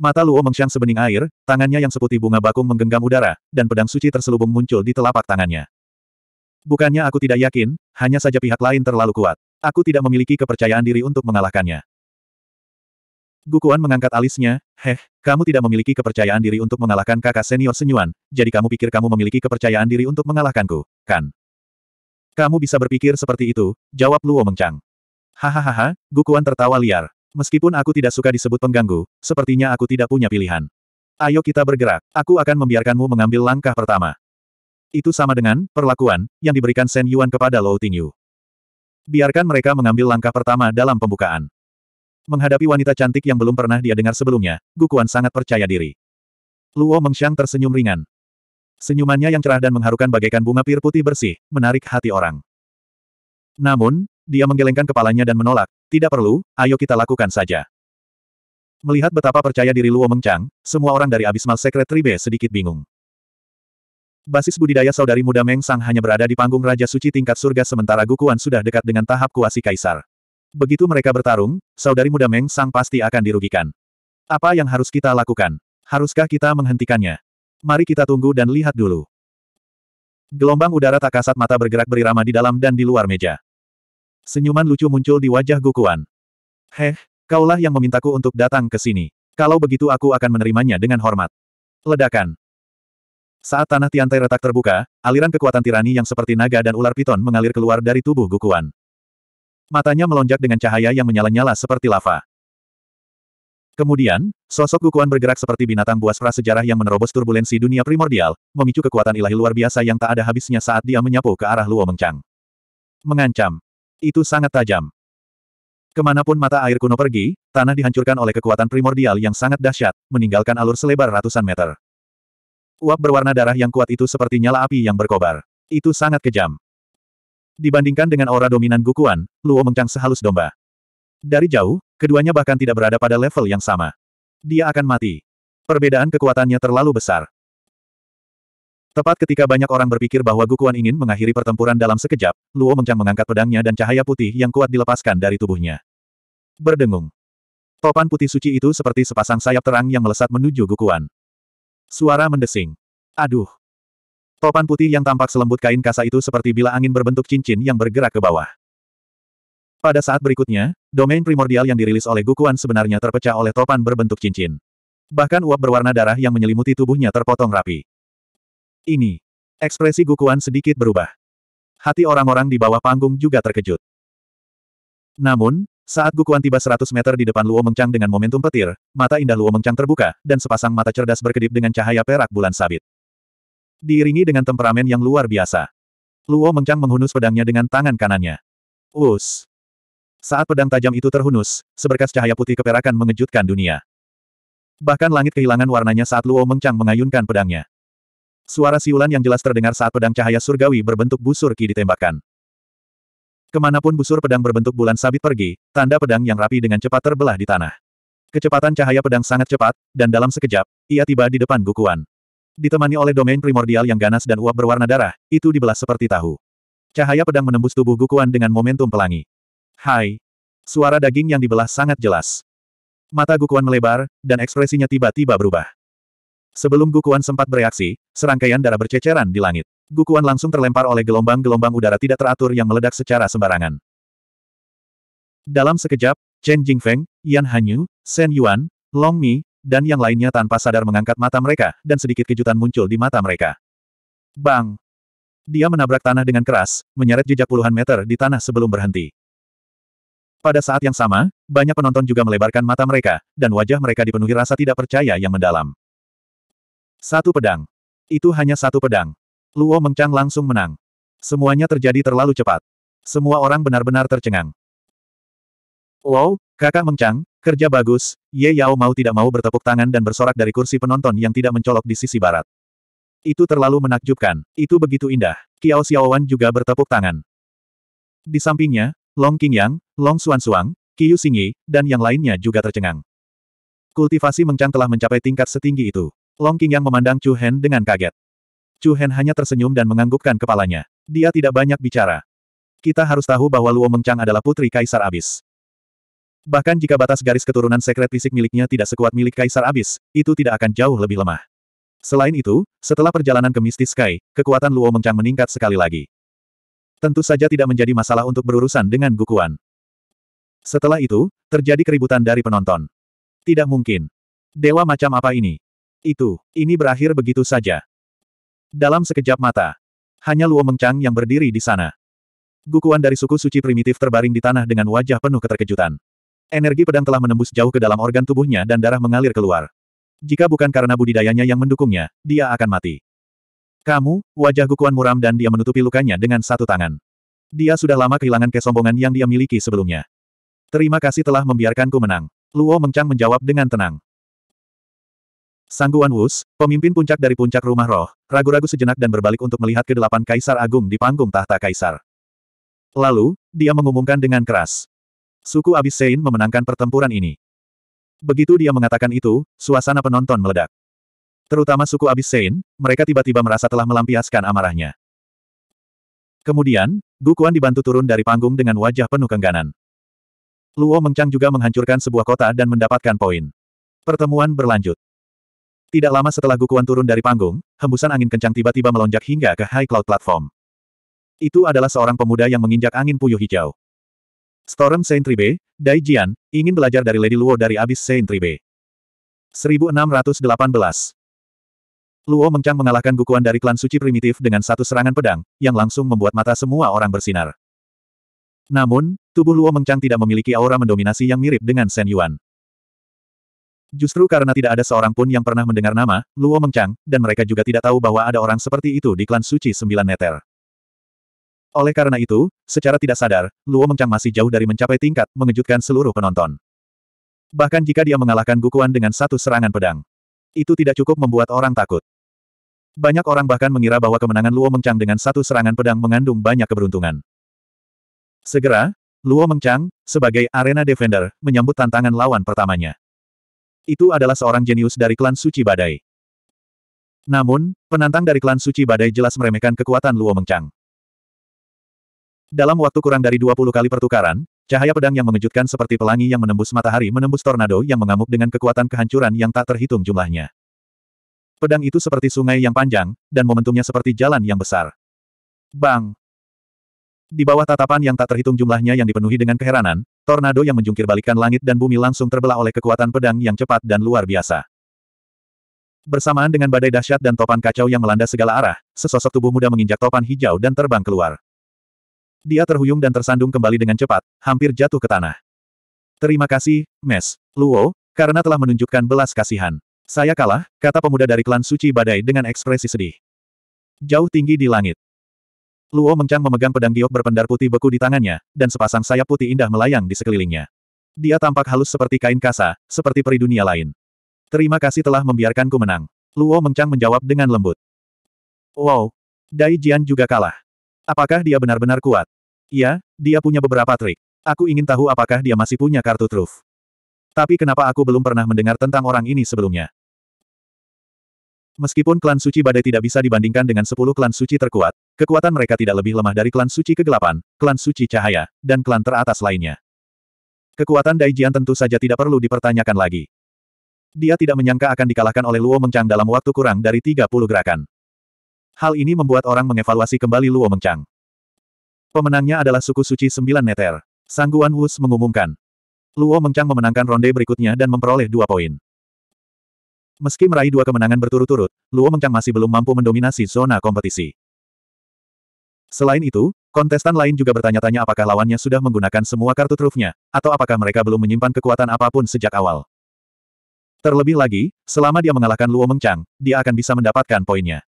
Mata Luo Mengshan sebening air, tangannya yang seputih bunga bakung menggenggam udara, dan pedang suci terselubung muncul di telapak tangannya. Bukannya aku tidak yakin, hanya saja pihak lain terlalu kuat. Aku tidak memiliki kepercayaan diri untuk mengalahkannya. Gukuan mengangkat alisnya, heh, kamu tidak memiliki kepercayaan diri untuk mengalahkan kakak senior senyuan, jadi kamu pikir kamu memiliki kepercayaan diri untuk mengalahkanku, kan? Kamu bisa berpikir seperti itu, jawab Luo Mengchang. Hahaha, Gukuan tertawa liar. Meskipun aku tidak suka disebut pengganggu, sepertinya aku tidak punya pilihan. Ayo kita bergerak, aku akan membiarkanmu mengambil langkah pertama. Itu sama dengan, perlakuan, yang diberikan Shen Yuan kepada Lou Tingyu. Biarkan mereka mengambil langkah pertama dalam pembukaan. Menghadapi wanita cantik yang belum pernah dia dengar sebelumnya, Gukuan sangat percaya diri. Luo Mengxiang tersenyum ringan. Senyumannya yang cerah dan mengharukan bagaikan bunga pir putih bersih, menarik hati orang. Namun, dia menggelengkan kepalanya dan menolak, tidak perlu, ayo kita lakukan saja. Melihat betapa percaya diri Luo Mengchang, semua orang dari Abismal Secretary B sedikit bingung. Basis budidaya saudari muda Meng Sang hanya berada di panggung Raja Suci tingkat surga sementara Gukuan sudah dekat dengan tahap kuasi kaisar. Begitu mereka bertarung, saudari muda Meng Sang pasti akan dirugikan. Apa yang harus kita lakukan? Haruskah kita menghentikannya? Mari kita tunggu dan lihat dulu. Gelombang udara tak kasat mata bergerak berirama di dalam dan di luar meja. Senyuman lucu muncul di wajah Gukuan. Heh, kaulah yang memintaku untuk datang ke sini. Kalau begitu aku akan menerimanya dengan hormat. Ledakan. Saat tanah tiantai retak terbuka, aliran kekuatan tirani yang seperti naga dan ular piton mengalir keluar dari tubuh Gukuan. Matanya melonjak dengan cahaya yang menyala-nyala seperti lava. Kemudian, sosok Gukuan bergerak seperti binatang buas prasejarah yang menerobos turbulensi dunia primordial, memicu kekuatan ilahi luar biasa yang tak ada habisnya saat dia menyapu ke arah Luo Mengcang. Mengancam. Itu sangat tajam. Kemanapun mata air kuno pergi, tanah dihancurkan oleh kekuatan primordial yang sangat dahsyat, meninggalkan alur selebar ratusan meter. Uap berwarna darah yang kuat itu seperti nyala api yang berkobar. Itu sangat kejam. Dibandingkan dengan aura dominan Gukuan, Luo mencang sehalus domba. Dari jauh, keduanya bahkan tidak berada pada level yang sama. Dia akan mati. Perbedaan kekuatannya terlalu besar. Tepat ketika banyak orang berpikir bahwa Gukuan ingin mengakhiri pertempuran dalam sekejap, Luo Mengcang mengangkat pedangnya dan cahaya putih yang kuat dilepaskan dari tubuhnya. Berdengung. Topan putih suci itu seperti sepasang sayap terang yang melesat menuju Gukuan. Suara mendesing. Aduh. Topan putih yang tampak selembut kain kasa itu seperti bila angin berbentuk cincin yang bergerak ke bawah. Pada saat berikutnya, domain primordial yang dirilis oleh Gukuan sebenarnya terpecah oleh topan berbentuk cincin. Bahkan uap berwarna darah yang menyelimuti tubuhnya terpotong rapi. Ini. Ekspresi Gukuan sedikit berubah. Hati orang-orang di bawah panggung juga terkejut. Namun, saat Gukuan tiba 100 meter di depan Luo Mengchang dengan momentum petir, mata indah Luo Mengchang terbuka, dan sepasang mata cerdas berkedip dengan cahaya perak bulan sabit. Diiringi dengan temperamen yang luar biasa. Luo Mengchang menghunus pedangnya dengan tangan kanannya. Us! Saat pedang tajam itu terhunus, seberkas cahaya putih keperakan mengejutkan dunia. Bahkan langit kehilangan warnanya saat Luo Mengchang mengayunkan pedangnya. Suara siulan yang jelas terdengar saat pedang cahaya surgawi berbentuk busur ki ditembakkan. Kemanapun busur pedang berbentuk bulan sabit pergi, tanda pedang yang rapi dengan cepat terbelah di tanah. Kecepatan cahaya pedang sangat cepat, dan dalam sekejap, ia tiba di depan gukuan. Ditemani oleh domain primordial yang ganas dan uap berwarna darah, itu dibelah seperti tahu. Cahaya pedang menembus tubuh gukuan dengan momentum pelangi. Hai! Suara daging yang dibelah sangat jelas. Mata gukuan melebar, dan ekspresinya tiba-tiba berubah. Sebelum Gukuan sempat bereaksi, serangkaian darah berceceran di langit. Gukuan langsung terlempar oleh gelombang-gelombang udara tidak teratur yang meledak secara sembarangan. Dalam sekejap, Chen Jingfeng, Yan Hanyu, Shen Yuan, Long Mi, dan yang lainnya tanpa sadar mengangkat mata mereka, dan sedikit kejutan muncul di mata mereka. Bang! Dia menabrak tanah dengan keras, menyeret jejak puluhan meter di tanah sebelum berhenti. Pada saat yang sama, banyak penonton juga melebarkan mata mereka, dan wajah mereka dipenuhi rasa tidak percaya yang mendalam. Satu pedang. Itu hanya satu pedang. Luo Mengchang langsung menang. Semuanya terjadi terlalu cepat. Semua orang benar-benar tercengang. Wow, kakak Mengchang, kerja bagus, Ye Yao mau tidak mau bertepuk tangan dan bersorak dari kursi penonton yang tidak mencolok di sisi barat. Itu terlalu menakjubkan, itu begitu indah. Kiao Xiaowan juga bertepuk tangan. Di sampingnya, Long Qingyang, Long Xuansuang, Qiu Xingyi, dan yang lainnya juga tercengang. Kultivasi Mengchang telah mencapai tingkat setinggi itu. Long King yang memandang Chu Hen dengan kaget. Chu Hen hanya tersenyum dan menganggukkan kepalanya. Dia tidak banyak bicara. Kita harus tahu bahwa Luo Mengchang adalah putri Kaisar Abis. Bahkan jika batas garis keturunan sekret fisik miliknya tidak sekuat milik Kaisar Abis, itu tidak akan jauh lebih lemah. Selain itu, setelah perjalanan ke Misty Sky, kekuatan Luo Mengchang meningkat sekali lagi. Tentu saja tidak menjadi masalah untuk berurusan dengan Gukuan. Setelah itu, terjadi keributan dari penonton. Tidak mungkin. Dewa macam apa ini? Itu, ini berakhir begitu saja. Dalam sekejap mata, hanya Luo Mengchang yang berdiri di sana. Gukuan dari suku suci primitif terbaring di tanah dengan wajah penuh keterkejutan. Energi pedang telah menembus jauh ke dalam organ tubuhnya dan darah mengalir keluar. Jika bukan karena budidayanya yang mendukungnya, dia akan mati. Kamu, wajah Gukuan muram dan dia menutupi lukanya dengan satu tangan. Dia sudah lama kehilangan kesombongan yang dia miliki sebelumnya. Terima kasih telah membiarkanku menang. Luo Mengchang menjawab dengan tenang. Sangguan Wus, pemimpin puncak dari puncak rumah roh, ragu-ragu sejenak dan berbalik untuk melihat ke delapan kaisar agung di panggung tahta kaisar. Lalu, dia mengumumkan dengan keras. Suku Abis Sein memenangkan pertempuran ini. Begitu dia mengatakan itu, suasana penonton meledak. Terutama suku Abis Sein, mereka tiba-tiba merasa telah melampiaskan amarahnya. Kemudian, Gukuan dibantu turun dari panggung dengan wajah penuh kengganan. Luo Mengchang juga menghancurkan sebuah kota dan mendapatkan poin. Pertemuan berlanjut. Tidak lama setelah Gukuan turun dari panggung, hembusan angin kencang tiba-tiba melonjak hingga ke high cloud platform. Itu adalah seorang pemuda yang menginjak angin puyuh hijau. Storm Saint Ribe, Dai Jian, ingin belajar dari Lady Luo dari abis Saint Ribe. 1618 Luo Mengchang mengalahkan Gukuan dari klan suci primitif dengan satu serangan pedang, yang langsung membuat mata semua orang bersinar. Namun, tubuh Luo Mengchang tidak memiliki aura mendominasi yang mirip dengan Shen Yuan. Justru karena tidak ada seorang pun yang pernah mendengar nama, Luo Mengchang dan mereka juga tidak tahu bahwa ada orang seperti itu di klan suci sembilan neter. Oleh karena itu, secara tidak sadar, Luo Mengchang masih jauh dari mencapai tingkat mengejutkan seluruh penonton. Bahkan jika dia mengalahkan Gukuan dengan satu serangan pedang. Itu tidak cukup membuat orang takut. Banyak orang bahkan mengira bahwa kemenangan Luo Mengchang dengan satu serangan pedang mengandung banyak keberuntungan. Segera, Luo Mengchang sebagai arena defender, menyambut tantangan lawan pertamanya itu adalah seorang jenius dari klan Suci Badai. Namun, penantang dari klan Suci Badai jelas meremehkan kekuatan Luo Mengchang. Dalam waktu kurang dari 20 kali pertukaran, cahaya pedang yang mengejutkan seperti pelangi yang menembus matahari menembus tornado yang mengamuk dengan kekuatan kehancuran yang tak terhitung jumlahnya. Pedang itu seperti sungai yang panjang, dan momentumnya seperti jalan yang besar. Bang! Di bawah tatapan yang tak terhitung jumlahnya yang dipenuhi dengan keheranan, tornado yang menjungkir balikan langit dan bumi langsung terbelah oleh kekuatan pedang yang cepat dan luar biasa. Bersamaan dengan badai dahsyat dan topan kacau yang melanda segala arah, sesosok tubuh muda menginjak topan hijau dan terbang keluar. Dia terhuyung dan tersandung kembali dengan cepat, hampir jatuh ke tanah. Terima kasih, Mes, Luo, karena telah menunjukkan belas kasihan. Saya kalah, kata pemuda dari klan suci badai dengan ekspresi sedih. Jauh tinggi di langit, Luo Mengchang memegang pedang giok berpendar putih beku di tangannya, dan sepasang sayap putih indah melayang di sekelilingnya. Dia tampak halus seperti kain kasa, seperti peri dunia lain. Terima kasih telah membiarkanku menang. Luo Mengchang menjawab dengan lembut. Wow. Dai Jian juga kalah. Apakah dia benar-benar kuat? Iya, dia punya beberapa trik. Aku ingin tahu apakah dia masih punya kartu truf. Tapi kenapa aku belum pernah mendengar tentang orang ini sebelumnya? Meskipun klan suci badai tidak bisa dibandingkan dengan sepuluh klan suci terkuat, kekuatan mereka tidak lebih lemah dari klan suci kegelapan, klan suci cahaya, dan klan teratas lainnya. Kekuatan Daijian tentu saja tidak perlu dipertanyakan lagi. Dia tidak menyangka akan dikalahkan oleh Luo Mengchang dalam waktu kurang dari 30 gerakan. Hal ini membuat orang mengevaluasi kembali Luo Mengchang. Pemenangnya adalah suku suci sembilan neter. Sangguan Wus mengumumkan. Luo Mengchang memenangkan ronde berikutnya dan memperoleh dua poin. Meski meraih dua kemenangan berturut-turut, Luo Mengchang masih belum mampu mendominasi zona kompetisi. Selain itu, kontestan lain juga bertanya-tanya apakah lawannya sudah menggunakan semua kartu trufnya, atau apakah mereka belum menyimpan kekuatan apapun sejak awal. Terlebih lagi, selama dia mengalahkan Luo Mengchang, dia akan bisa mendapatkan poinnya.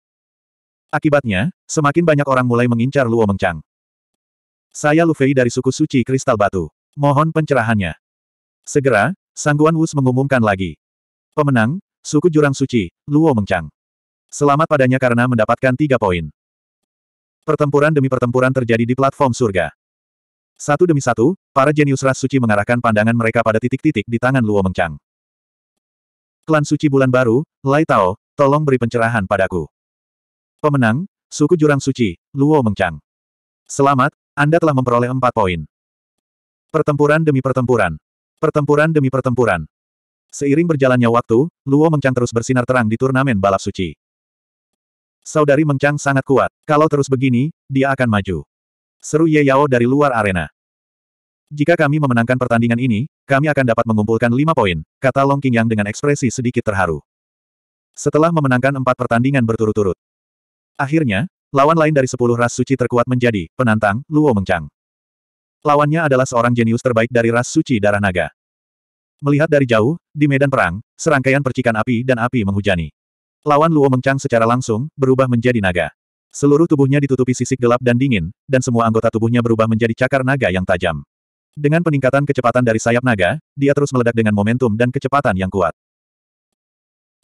Akibatnya, semakin banyak orang mulai mengincar Luo Mengchang. Saya Lufei dari suku suci Kristal Batu. Mohon pencerahannya. Segera, Sangguan Wus mengumumkan lagi. Pemenang, Suku Jurang Suci, Luo Mengchang. Selamat padanya karena mendapatkan tiga poin. Pertempuran demi pertempuran terjadi di platform surga. Satu demi satu, para jenius ras suci mengarahkan pandangan mereka pada titik-titik di tangan Luo Mengchang. Klan suci bulan baru, Lai Tao, tolong beri pencerahan padaku. Pemenang, suku jurang suci, Luo Mengchang. Selamat, Anda telah memperoleh empat poin. Pertempuran demi pertempuran. Pertempuran demi pertempuran. Seiring berjalannya waktu, Luo Mengchang terus bersinar terang di turnamen balap suci. Saudari Mengchang sangat kuat. Kalau terus begini, dia akan maju. Seru Ye Yao dari luar arena. Jika kami memenangkan pertandingan ini, kami akan dapat mengumpulkan lima poin, kata Long Qingyang dengan ekspresi sedikit terharu. Setelah memenangkan empat pertandingan berturut-turut. Akhirnya, lawan lain dari sepuluh ras suci terkuat menjadi penantang Luo Mengchang. Lawannya adalah seorang jenius terbaik dari ras suci darah naga. Melihat dari jauh, di medan perang, serangkaian percikan api dan api menghujani. Lawan Luo Mengcang secara langsung, berubah menjadi naga. Seluruh tubuhnya ditutupi sisik gelap dan dingin, dan semua anggota tubuhnya berubah menjadi cakar naga yang tajam. Dengan peningkatan kecepatan dari sayap naga, dia terus meledak dengan momentum dan kecepatan yang kuat.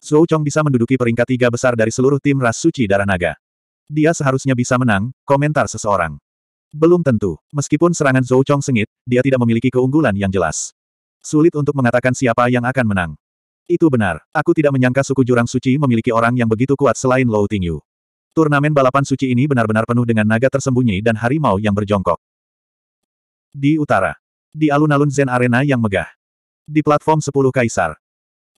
Zhou Chong bisa menduduki peringkat tiga besar dari seluruh tim ras suci darah naga. Dia seharusnya bisa menang, komentar seseorang. Belum tentu. Meskipun serangan Zhou Chong sengit, dia tidak memiliki keunggulan yang jelas. Sulit untuk mengatakan siapa yang akan menang. Itu benar, aku tidak menyangka suku Jurang Suci memiliki orang yang begitu kuat selain Lou Tingyu. Turnamen balapan suci ini benar-benar penuh dengan naga tersembunyi dan harimau yang berjongkok. Di utara. Di alun-alun Zen Arena yang megah. Di platform 10 Kaisar.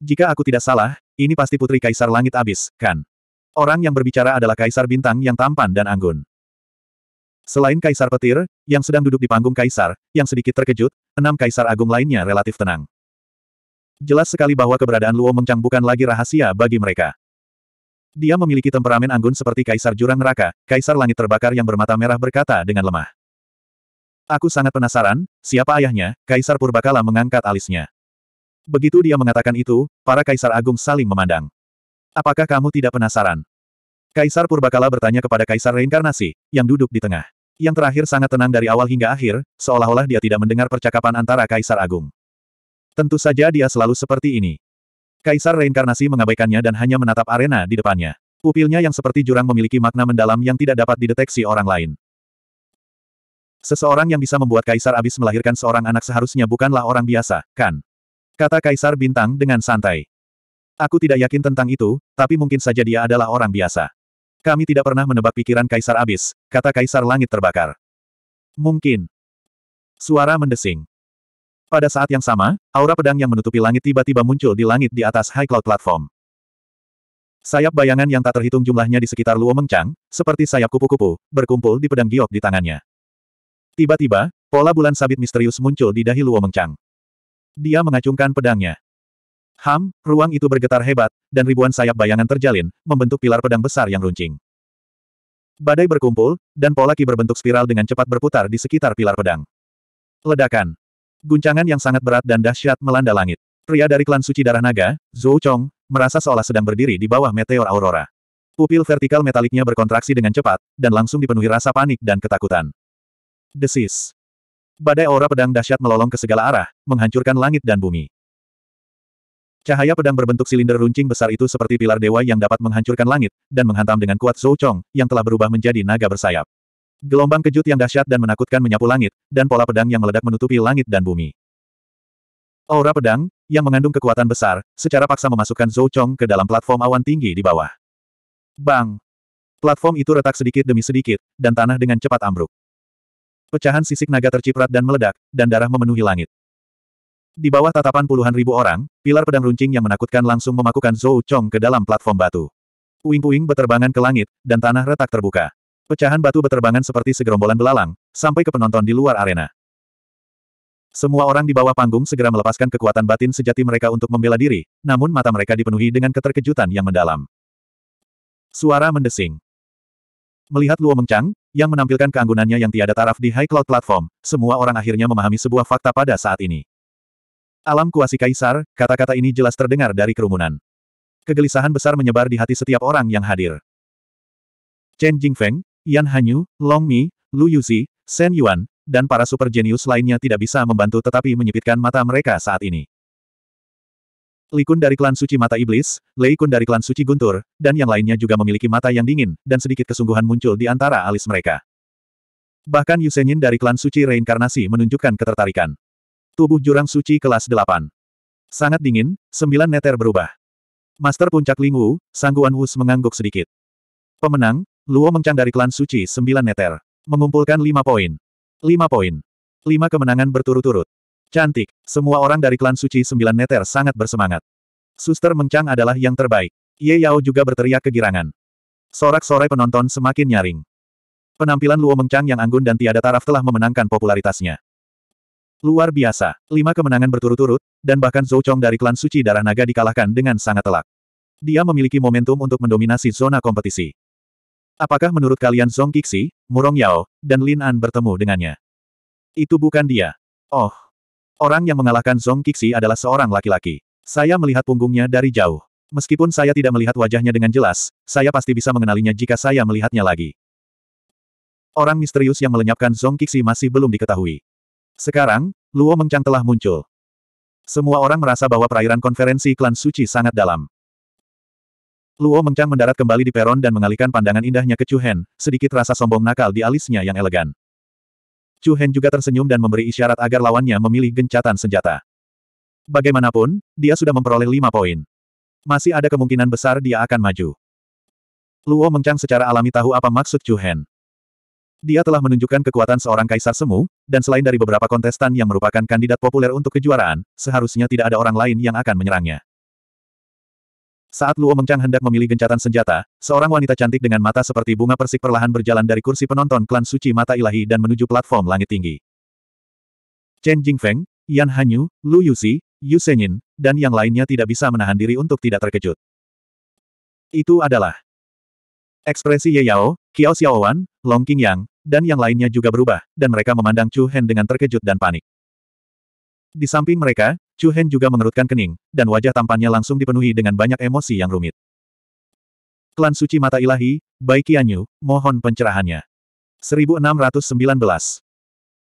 Jika aku tidak salah, ini pasti Putri Kaisar Langit Abis, kan? Orang yang berbicara adalah Kaisar Bintang yang tampan dan anggun. Selain Kaisar Petir, yang sedang duduk di panggung Kaisar, yang sedikit terkejut, enam Kaisar Agung lainnya relatif tenang. Jelas sekali bahwa keberadaan Luo Mengcang bukan lagi rahasia bagi mereka. Dia memiliki temperamen anggun seperti Kaisar Jurang Neraka, Kaisar Langit Terbakar yang bermata merah berkata dengan lemah. Aku sangat penasaran, siapa ayahnya, Kaisar Purbakala mengangkat alisnya. Begitu dia mengatakan itu, para Kaisar Agung saling memandang. Apakah kamu tidak penasaran? Kaisar Purbakala bertanya kepada Kaisar Reinkarnasi, yang duduk di tengah. Yang terakhir sangat tenang dari awal hingga akhir, seolah-olah dia tidak mendengar percakapan antara Kaisar Agung. Tentu saja dia selalu seperti ini. Kaisar reinkarnasi mengabaikannya dan hanya menatap arena di depannya. Pupilnya yang seperti jurang memiliki makna mendalam yang tidak dapat dideteksi orang lain. Seseorang yang bisa membuat Kaisar abis melahirkan seorang anak seharusnya bukanlah orang biasa, kan? Kata Kaisar Bintang dengan santai. Aku tidak yakin tentang itu, tapi mungkin saja dia adalah orang biasa. Kami tidak pernah menebak pikiran Kaisar Abis, kata Kaisar Langit terbakar. Mungkin. Suara mendesing. Pada saat yang sama, aura pedang yang menutupi langit tiba-tiba muncul di langit di atas High Cloud Platform. Sayap bayangan yang tak terhitung jumlahnya di sekitar Luo Mengchang, seperti sayap kupu-kupu, berkumpul di pedang giok di tangannya. Tiba-tiba, pola bulan sabit misterius muncul di dahi Luo Mengchang. Dia mengacungkan pedangnya. Ham, ruang itu bergetar hebat, dan ribuan sayap bayangan terjalin, membentuk pilar pedang besar yang runcing. Badai berkumpul, dan pola ki berbentuk spiral dengan cepat berputar di sekitar pilar pedang. Ledakan. Guncangan yang sangat berat dan dahsyat melanda langit. Pria dari klan suci darah naga, Zhou Chong, merasa seolah sedang berdiri di bawah meteor aurora. Pupil vertikal metaliknya berkontraksi dengan cepat, dan langsung dipenuhi rasa panik dan ketakutan. Desis. Badai aura pedang dahsyat melolong ke segala arah, menghancurkan langit dan bumi. Cahaya pedang berbentuk silinder runcing besar itu seperti pilar dewa yang dapat menghancurkan langit, dan menghantam dengan kuat Zhou Chong, yang telah berubah menjadi naga bersayap. Gelombang kejut yang dahsyat dan menakutkan menyapu langit, dan pola pedang yang meledak menutupi langit dan bumi. Aura pedang, yang mengandung kekuatan besar, secara paksa memasukkan Zhou Chong ke dalam platform awan tinggi di bawah. Bang! Platform itu retak sedikit demi sedikit, dan tanah dengan cepat ambruk. Pecahan sisik naga terciprat dan meledak, dan darah memenuhi langit. Di bawah tatapan puluhan ribu orang, pilar pedang runcing yang menakutkan langsung memakukan Zhou Chong ke dalam platform batu. Puing-puing beterbangan ke langit, dan tanah retak terbuka. Pecahan batu beterbangan seperti segerombolan belalang, sampai ke penonton di luar arena. Semua orang di bawah panggung segera melepaskan kekuatan batin sejati mereka untuk membela diri, namun mata mereka dipenuhi dengan keterkejutan yang mendalam. Suara mendesing. Melihat Luo Mengchang yang menampilkan keanggunannya yang tiada taraf di High Cloud Platform, semua orang akhirnya memahami sebuah fakta pada saat ini. Alam kuasi kaisar, kata-kata ini jelas terdengar dari kerumunan. Kegelisahan besar menyebar di hati setiap orang yang hadir. Chen Jingfeng, Yan Hanyu, Long Mi, Lu Yuzi, Shen Yuan, dan para super jenius lainnya tidak bisa membantu tetapi menyipitkan mata mereka saat ini. Li Kun dari klan suci mata iblis, Lei Kun dari klan suci guntur, dan yang lainnya juga memiliki mata yang dingin, dan sedikit kesungguhan muncul di antara alis mereka. Bahkan Yusenyin dari klan suci reinkarnasi menunjukkan ketertarikan. Tubuh jurang suci kelas 8. Sangat dingin, sembilan neter berubah. Master puncak Lingwu, Sangguan Wus mengangguk sedikit. Pemenang, Luo Mengcang dari klan suci sembilan neter. Mengumpulkan lima poin. Lima poin. Lima kemenangan berturut-turut. Cantik, semua orang dari klan suci sembilan neter sangat bersemangat. Suster Mengcang adalah yang terbaik. Ye Yao juga berteriak kegirangan. Sorak-sorai penonton semakin nyaring. Penampilan Luo Mengcang yang anggun dan tiada taraf telah memenangkan popularitasnya. Luar biasa, lima kemenangan berturut-turut, dan bahkan Zhou Chong dari klan suci darah naga dikalahkan dengan sangat telak. Dia memiliki momentum untuk mendominasi zona kompetisi. Apakah menurut kalian Zhong Qixi, Murong Yao, dan Lin An bertemu dengannya? Itu bukan dia. Oh. Orang yang mengalahkan Zhong Qixi adalah seorang laki-laki. Saya melihat punggungnya dari jauh. Meskipun saya tidak melihat wajahnya dengan jelas, saya pasti bisa mengenalinya jika saya melihatnya lagi. Orang misterius yang melenyapkan Zhong Qixi masih belum diketahui. Sekarang, Luo Mengcang telah muncul. Semua orang merasa bahwa perairan konferensi klan suci sangat dalam. Luo Mengcang mendarat kembali di peron dan mengalihkan pandangan indahnya ke Chu Hen, sedikit rasa sombong nakal di alisnya yang elegan. Chu Hen juga tersenyum dan memberi isyarat agar lawannya memilih gencatan senjata. Bagaimanapun, dia sudah memperoleh lima poin. Masih ada kemungkinan besar dia akan maju. Luo Mengcang secara alami tahu apa maksud Chu Hen. Dia telah menunjukkan kekuatan seorang kaisar semu, dan selain dari beberapa kontestan yang merupakan kandidat populer untuk kejuaraan, seharusnya tidak ada orang lain yang akan menyerangnya. Saat Luo Mengchang hendak memilih gencatan senjata, seorang wanita cantik dengan mata seperti bunga persik perlahan berjalan dari kursi penonton klan suci mata ilahi dan menuju platform langit tinggi. Chen Jingfeng, Yan Hanyu, Lu Yuxi, Yu Senyin, dan yang lainnya tidak bisa menahan diri untuk tidak terkejut. Itu adalah ekspresi Ye Yao, Qiao Xiaowan, Long King Yang, dan yang lainnya juga berubah, dan mereka memandang Chu Hen dengan terkejut dan panik. Di samping mereka, Chu Hen juga mengerutkan kening, dan wajah tampannya langsung dipenuhi dengan banyak emosi yang rumit. Klan Suci Mata Ilahi, Bai Qianyu, mohon pencerahannya. 1619.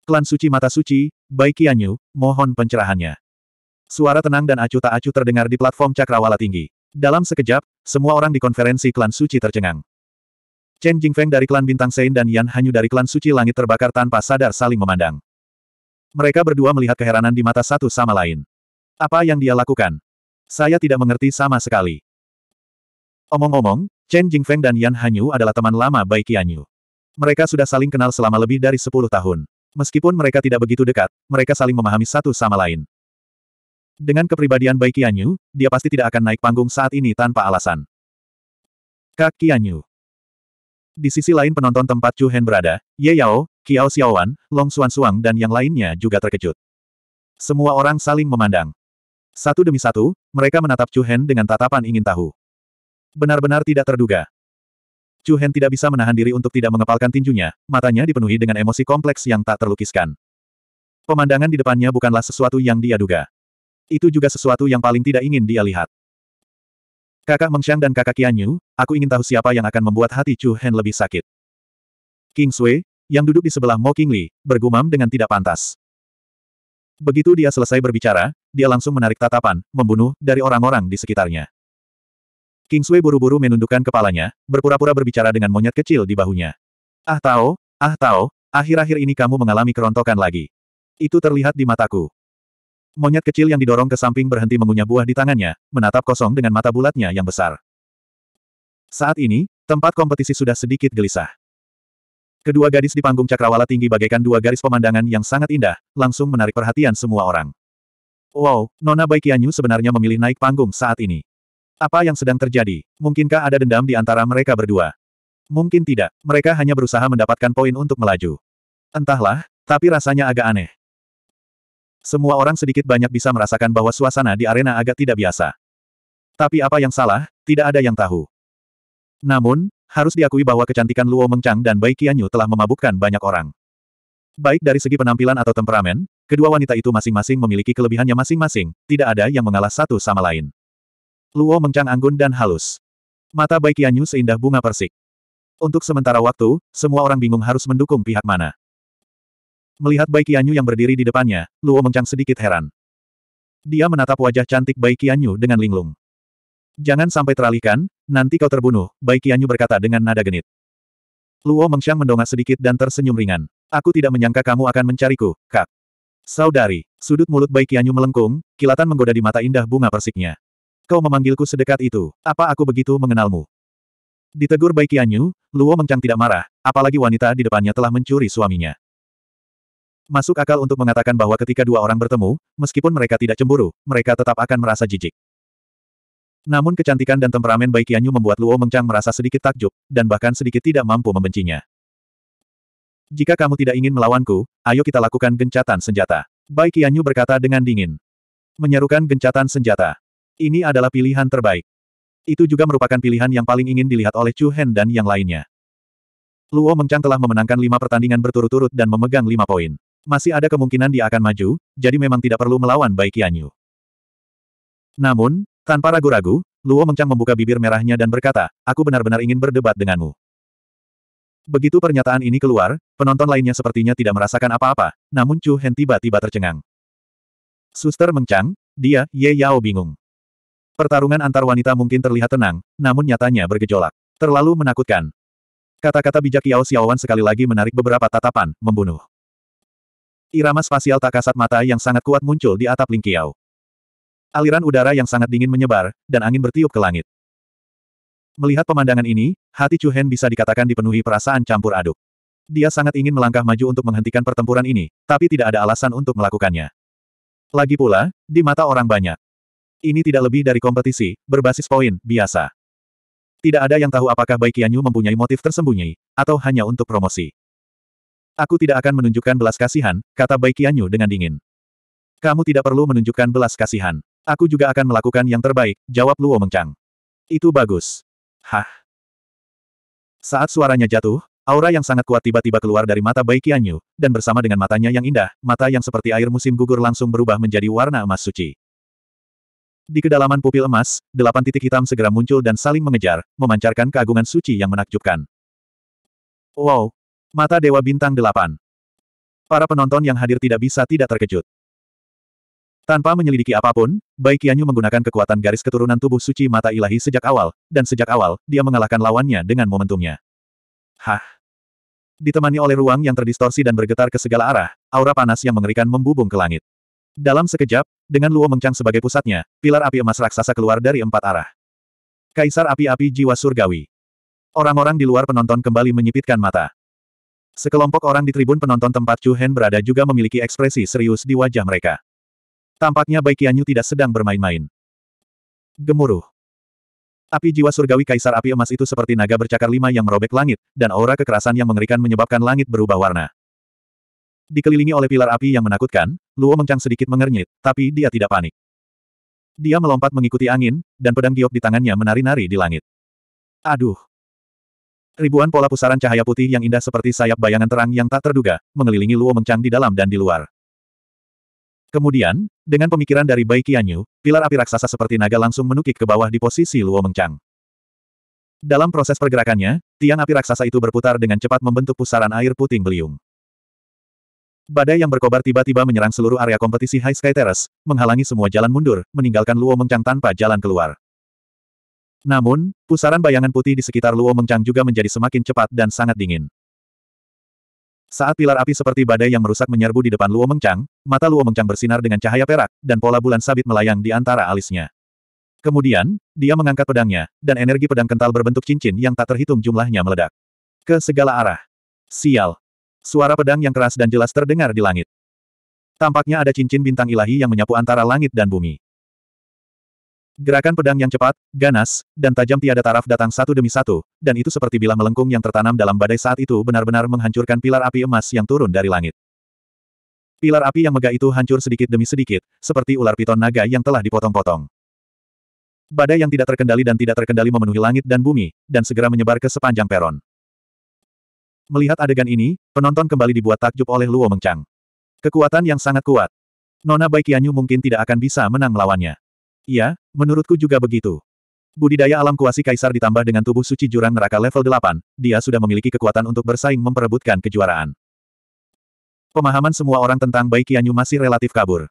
Klan Suci Mata Suci, Bai Qianyu, mohon pencerahannya. Suara tenang dan acu tak acuh terdengar di platform cakrawala tinggi. Dalam sekejap, semua orang di konferensi klan Suci tercengang. Chen Jingfeng dari klan Bintang Sein dan Yan Hanyu dari klan Suci Langit terbakar tanpa sadar saling memandang. Mereka berdua melihat keheranan di mata satu sama lain. Apa yang dia lakukan? Saya tidak mengerti sama sekali. Omong-omong, Chen Jingfeng dan Yan Hanyu adalah teman lama Bai Qianyu. Mereka sudah saling kenal selama lebih dari 10 tahun. Meskipun mereka tidak begitu dekat, mereka saling memahami satu sama lain. Dengan kepribadian Bai Qianyu, dia pasti tidak akan naik panggung saat ini tanpa alasan. Kak Qianyu. Di sisi lain penonton tempat Chu Hen berada, Ye Yao, Qiao Xiaowan, Long Xuan Suang dan yang lainnya juga terkejut. Semua orang saling memandang. Satu demi satu, mereka menatap Chu Hen dengan tatapan ingin tahu. Benar-benar tidak terduga. Chu Hen tidak bisa menahan diri untuk tidak mengepalkan tinjunya, matanya dipenuhi dengan emosi kompleks yang tak terlukiskan. Pemandangan di depannya bukanlah sesuatu yang dia duga. Itu juga sesuatu yang paling tidak ingin dia lihat. Kakak Mengxiang dan kakak Kianyu, aku ingin tahu siapa yang akan membuat hati Chu Hen lebih sakit. King Sui, yang duduk di sebelah Mo Qingli, bergumam dengan tidak pantas. Begitu dia selesai berbicara, dia langsung menarik tatapan, membunuh, dari orang-orang di sekitarnya. King Sui buru-buru menundukkan kepalanya, berpura-pura berbicara dengan monyet kecil di bahunya. Ah Tao, ah Tao, akhir-akhir ini kamu mengalami kerontokan lagi. Itu terlihat di mataku. Monyet kecil yang didorong ke samping berhenti mengunyah buah di tangannya, menatap kosong dengan mata bulatnya yang besar. Saat ini, tempat kompetisi sudah sedikit gelisah. Kedua gadis di panggung cakrawala tinggi bagaikan dua garis pemandangan yang sangat indah, langsung menarik perhatian semua orang. Wow, Nona Baikianyu sebenarnya memilih naik panggung saat ini. Apa yang sedang terjadi? Mungkinkah ada dendam di antara mereka berdua? Mungkin tidak, mereka hanya berusaha mendapatkan poin untuk melaju. Entahlah, tapi rasanya agak aneh. Semua orang sedikit banyak bisa merasakan bahwa suasana di arena agak tidak biasa. Tapi apa yang salah, tidak ada yang tahu. Namun, harus diakui bahwa kecantikan Luo Mengchang dan Bai Qianyu telah memabukkan banyak orang. Baik dari segi penampilan atau temperamen, kedua wanita itu masing-masing memiliki kelebihannya masing-masing, tidak ada yang mengalah satu sama lain. Luo Mengchang anggun dan halus. Mata Bai Qianyu seindah bunga persik. Untuk sementara waktu, semua orang bingung harus mendukung pihak mana. Melihat Bai Qianyu yang berdiri di depannya, Luo Mengchang sedikit heran. Dia menatap wajah cantik Bai Qianyu dengan linglung. Jangan sampai teralihkan, nanti kau terbunuh, Bai Qianyu berkata dengan nada genit. Luo Mengchang mendongak sedikit dan tersenyum ringan. Aku tidak menyangka kamu akan mencariku, kak. Saudari, sudut mulut Bai Qianyu melengkung, kilatan menggoda di mata indah bunga persiknya. Kau memanggilku sedekat itu, apa aku begitu mengenalmu? Ditegur Bai Qianyu, Luo Mengchang tidak marah, apalagi wanita di depannya telah mencuri suaminya. Masuk akal untuk mengatakan bahwa ketika dua orang bertemu, meskipun mereka tidak cemburu, mereka tetap akan merasa jijik. Namun kecantikan dan temperamen Bai Qianyu membuat Luo Mengchang merasa sedikit takjub, dan bahkan sedikit tidak mampu membencinya. Jika kamu tidak ingin melawanku, ayo kita lakukan gencatan senjata. Bai Qianyu berkata dengan dingin. Menyerukan gencatan senjata. Ini adalah pilihan terbaik. Itu juga merupakan pilihan yang paling ingin dilihat oleh Chu Hen dan yang lainnya. Luo Mengchang telah memenangkan lima pertandingan berturut-turut dan memegang lima poin. Masih ada kemungkinan dia akan maju, jadi memang tidak perlu melawan Bai Qianyu. Namun, tanpa ragu-ragu, Luo Mengchang membuka bibir merahnya dan berkata, aku benar-benar ingin berdebat denganmu. Begitu pernyataan ini keluar, penonton lainnya sepertinya tidak merasakan apa-apa, namun Chu Hen tiba-tiba tercengang. Suster Mengchang, dia, Ye Yao bingung. Pertarungan antar wanita mungkin terlihat tenang, namun nyatanya bergejolak. Terlalu menakutkan. Kata-kata bijak Yao Xiaowan sekali lagi menarik beberapa tatapan, membunuh. Irama spasial tak kasat mata yang sangat kuat muncul di atap Lingqiao. Aliran udara yang sangat dingin menyebar, dan angin bertiup ke langit. Melihat pemandangan ini, hati Chu Hen bisa dikatakan dipenuhi perasaan campur aduk. Dia sangat ingin melangkah maju untuk menghentikan pertempuran ini, tapi tidak ada alasan untuk melakukannya. Lagi pula, di mata orang banyak. Ini tidak lebih dari kompetisi, berbasis poin, biasa. Tidak ada yang tahu apakah Bai Qianyu mempunyai motif tersembunyi, atau hanya untuk promosi. Aku tidak akan menunjukkan belas kasihan, kata Bai Qianyu dengan dingin. Kamu tidak perlu menunjukkan belas kasihan. Aku juga akan melakukan yang terbaik, jawab Luo Mengchang. Itu bagus. Hah. Saat suaranya jatuh, aura yang sangat kuat tiba-tiba keluar dari mata Bai Qianyu, dan bersama dengan matanya yang indah, mata yang seperti air musim gugur langsung berubah menjadi warna emas suci. Di kedalaman pupil emas, delapan titik hitam segera muncul dan saling mengejar, memancarkan keagungan suci yang menakjubkan. Wow, Mata Dewa Bintang Delapan. Para penonton yang hadir tidak bisa tidak terkejut. Tanpa menyelidiki apapun, Bai Qianyu menggunakan kekuatan garis keturunan tubuh suci mata ilahi sejak awal, dan sejak awal, dia mengalahkan lawannya dengan momentumnya. Hah? Ditemani oleh ruang yang terdistorsi dan bergetar ke segala arah, aura panas yang mengerikan membubung ke langit. Dalam sekejap, dengan Luo Mengcang sebagai pusatnya, pilar api emas raksasa keluar dari empat arah. Kaisar api-api jiwa surgawi. Orang-orang di luar penonton kembali menyipitkan mata. Sekelompok orang di tribun penonton tempat Chu Hen berada juga memiliki ekspresi serius di wajah mereka. Tampaknya Bai Qianyu tidak sedang bermain-main. Gemuruh. Api jiwa surgawi Kaisar Api Emas itu seperti naga bercakar lima yang merobek langit, dan aura kekerasan yang mengerikan menyebabkan langit berubah warna. Dikelilingi oleh pilar api yang menakutkan, Luo Mengchang sedikit mengernyit, tapi dia tidak panik. Dia melompat mengikuti angin, dan pedang giok di tangannya menari-nari di langit. Aduh! Ribuan pola pusaran cahaya putih yang indah seperti sayap bayangan terang yang tak terduga, mengelilingi Luo Mengchang di dalam dan di luar. Kemudian, dengan pemikiran dari Bai Qianyu, pilar api raksasa seperti naga langsung menukik ke bawah di posisi Luo Mengchang. Dalam proses pergerakannya, tiang api raksasa itu berputar dengan cepat membentuk pusaran air puting beliung. Badai yang berkobar tiba-tiba menyerang seluruh area kompetisi High Sky Terrace, menghalangi semua jalan mundur, meninggalkan Luo Mengchang tanpa jalan keluar. Namun, pusaran bayangan putih di sekitar Luo Mengchang juga menjadi semakin cepat dan sangat dingin. Saat pilar api seperti badai yang merusak menyerbu di depan Luo Mengchang, mata Luo Mengchang bersinar dengan cahaya perak, dan pola bulan sabit melayang di antara alisnya. Kemudian, dia mengangkat pedangnya, dan energi pedang kental berbentuk cincin yang tak terhitung jumlahnya meledak. Ke segala arah. Sial. Suara pedang yang keras dan jelas terdengar di langit. Tampaknya ada cincin bintang ilahi yang menyapu antara langit dan bumi. Gerakan pedang yang cepat, ganas, dan tajam tiada taraf datang satu demi satu, dan itu seperti bilah melengkung yang tertanam dalam badai saat itu benar-benar menghancurkan pilar api emas yang turun dari langit. Pilar api yang megah itu hancur sedikit demi sedikit, seperti ular piton naga yang telah dipotong-potong. Badai yang tidak terkendali dan tidak terkendali memenuhi langit dan bumi, dan segera menyebar ke sepanjang peron. Melihat adegan ini, penonton kembali dibuat takjub oleh Luo Mengchang. Kekuatan yang sangat kuat. Nona Bai Qianyu mungkin tidak akan bisa menang melawannya. Iya, menurutku juga begitu. Budidaya alam kuasi kaisar ditambah dengan tubuh suci jurang neraka level 8, dia sudah memiliki kekuatan untuk bersaing memperebutkan kejuaraan. Pemahaman semua orang tentang Bai Qianyu masih relatif kabur.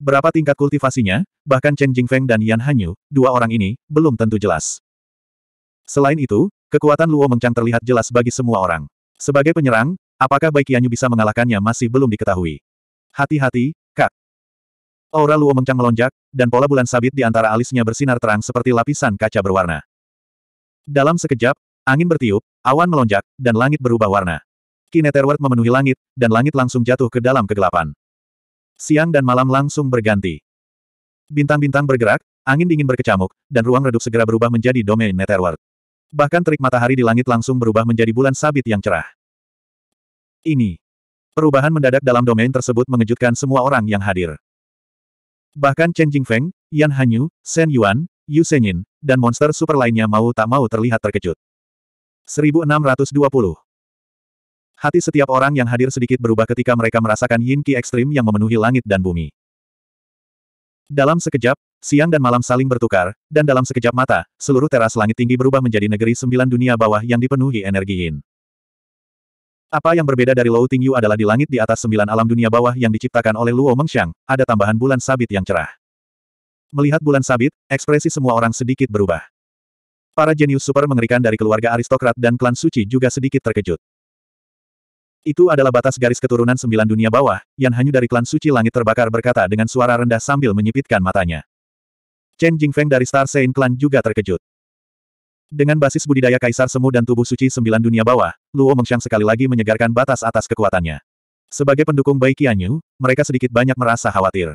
Berapa tingkat kultivasinya, bahkan Chen Jingfeng dan Yan Hanyu, dua orang ini, belum tentu jelas. Selain itu, kekuatan Luo Mengchang terlihat jelas bagi semua orang. Sebagai penyerang, apakah Bai Qianyu bisa mengalahkannya masih belum diketahui. Hati-hati, Kak. Aura Luo mengcang melonjak, dan pola bulan sabit di antara alisnya bersinar terang seperti lapisan kaca berwarna. Dalam sekejap, angin bertiup, awan melonjak, dan langit berubah warna. Kineterward memenuhi langit, dan langit langsung jatuh ke dalam kegelapan. Siang dan malam langsung berganti. Bintang-bintang bergerak, angin dingin berkecamuk, dan ruang redup segera berubah menjadi domain Netherworld. Bahkan terik matahari di langit langsung berubah menjadi bulan sabit yang cerah. Ini. Perubahan mendadak dalam domain tersebut mengejutkan semua orang yang hadir. Bahkan Chen Jingfeng, Yan Hanyu, Shen Yuan, Yu Senyin, dan monster super lainnya mau tak mau terlihat terkejut. 1620 Hati setiap orang yang hadir sedikit berubah ketika mereka merasakan yin Qi ekstrim yang memenuhi langit dan bumi. Dalam sekejap, siang dan malam saling bertukar, dan dalam sekejap mata, seluruh teras langit tinggi berubah menjadi negeri sembilan dunia bawah yang dipenuhi energi yin. Apa yang berbeda dari Lou Tingyu adalah di langit di atas sembilan alam dunia bawah yang diciptakan oleh Luo Mengxiang, ada tambahan bulan sabit yang cerah. Melihat bulan sabit, ekspresi semua orang sedikit berubah. Para jenius super mengerikan dari keluarga aristokrat dan klan suci juga sedikit terkejut. Itu adalah batas garis keturunan sembilan dunia bawah, yang hanya dari klan suci langit terbakar berkata dengan suara rendah sambil menyipitkan matanya. Chen Jingfeng dari Star Saint Clan juga terkejut. Dengan basis budidaya Kaisar Semu dan Tubuh Suci Sembilan Dunia Bawah, Luo Mengxiang sekali lagi menyegarkan batas atas kekuatannya. Sebagai pendukung Bai Qianyu, mereka sedikit banyak merasa khawatir.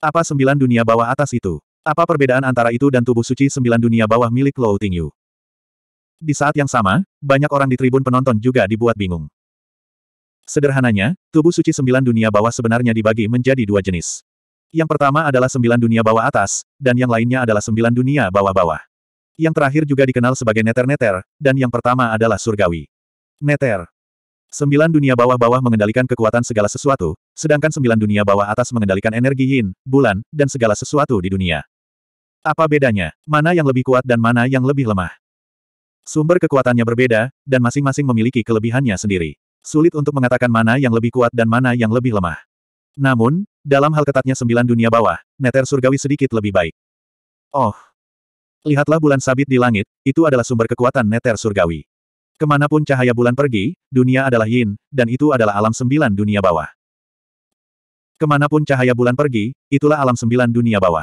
Apa Sembilan Dunia Bawah atas itu? Apa perbedaan antara itu dan Tubuh Suci Sembilan Dunia Bawah milik Luo Tingyu? Di saat yang sama, banyak orang di tribun penonton juga dibuat bingung. Sederhananya, Tubuh Suci Sembilan Dunia Bawah sebenarnya dibagi menjadi dua jenis. Yang pertama adalah Sembilan Dunia Bawah Atas, dan yang lainnya adalah Sembilan Dunia Bawah-Bawah. Yang terakhir juga dikenal sebagai Neter-Neter, dan yang pertama adalah Surgawi. Neter. Sembilan dunia bawah-bawah mengendalikan kekuatan segala sesuatu, sedangkan sembilan dunia bawah atas mengendalikan energi yin, bulan, dan segala sesuatu di dunia. Apa bedanya? Mana yang lebih kuat dan mana yang lebih lemah? Sumber kekuatannya berbeda, dan masing-masing memiliki kelebihannya sendiri. Sulit untuk mengatakan mana yang lebih kuat dan mana yang lebih lemah. Namun, dalam hal ketatnya sembilan dunia bawah, Neter Surgawi sedikit lebih baik. Oh, Lihatlah bulan sabit di langit, itu adalah sumber kekuatan neter surgawi. Kemanapun cahaya bulan pergi, dunia adalah yin, dan itu adalah alam sembilan dunia bawah. Kemanapun cahaya bulan pergi, itulah alam sembilan dunia bawah.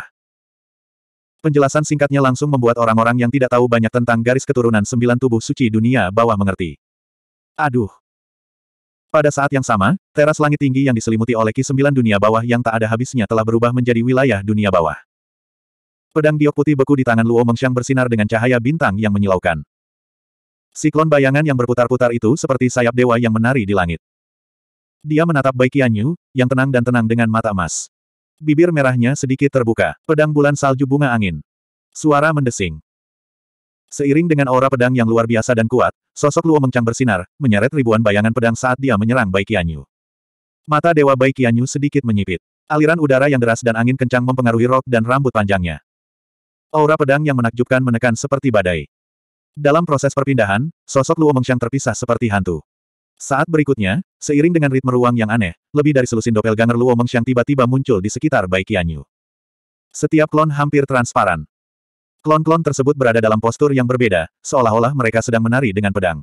Penjelasan singkatnya langsung membuat orang-orang yang tidak tahu banyak tentang garis keturunan sembilan tubuh suci dunia bawah mengerti. Aduh. Pada saat yang sama, teras langit tinggi yang diselimuti oleh ki sembilan dunia bawah yang tak ada habisnya telah berubah menjadi wilayah dunia bawah. Pedang giok putih beku di tangan Luo Mengxiang bersinar dengan cahaya bintang yang menyilaukan. Siklon bayangan yang berputar-putar itu seperti sayap dewa yang menari di langit. Dia menatap Bai Qianyu, yang tenang dan tenang dengan mata emas. Bibir merahnya sedikit terbuka, pedang bulan salju bunga angin. Suara mendesing. Seiring dengan aura pedang yang luar biasa dan kuat, sosok Luo Mengchang bersinar, menyeret ribuan bayangan pedang saat dia menyerang Bai Qianyu. Mata Dewa Bai Qianyu sedikit menyipit. Aliran udara yang deras dan angin kencang mempengaruhi rok dan rambut panjangnya. Aura pedang yang menakjubkan menekan seperti badai. Dalam proses perpindahan, sosok Luo Mengxiang terpisah seperti hantu. Saat berikutnya, seiring dengan ritme ruang yang aneh, lebih dari selusin doppelganger Luo Mengxiang tiba-tiba muncul di sekitar Bai Qianyu. Setiap klon hampir transparan. Klon-klon tersebut berada dalam postur yang berbeda, seolah-olah mereka sedang menari dengan pedang.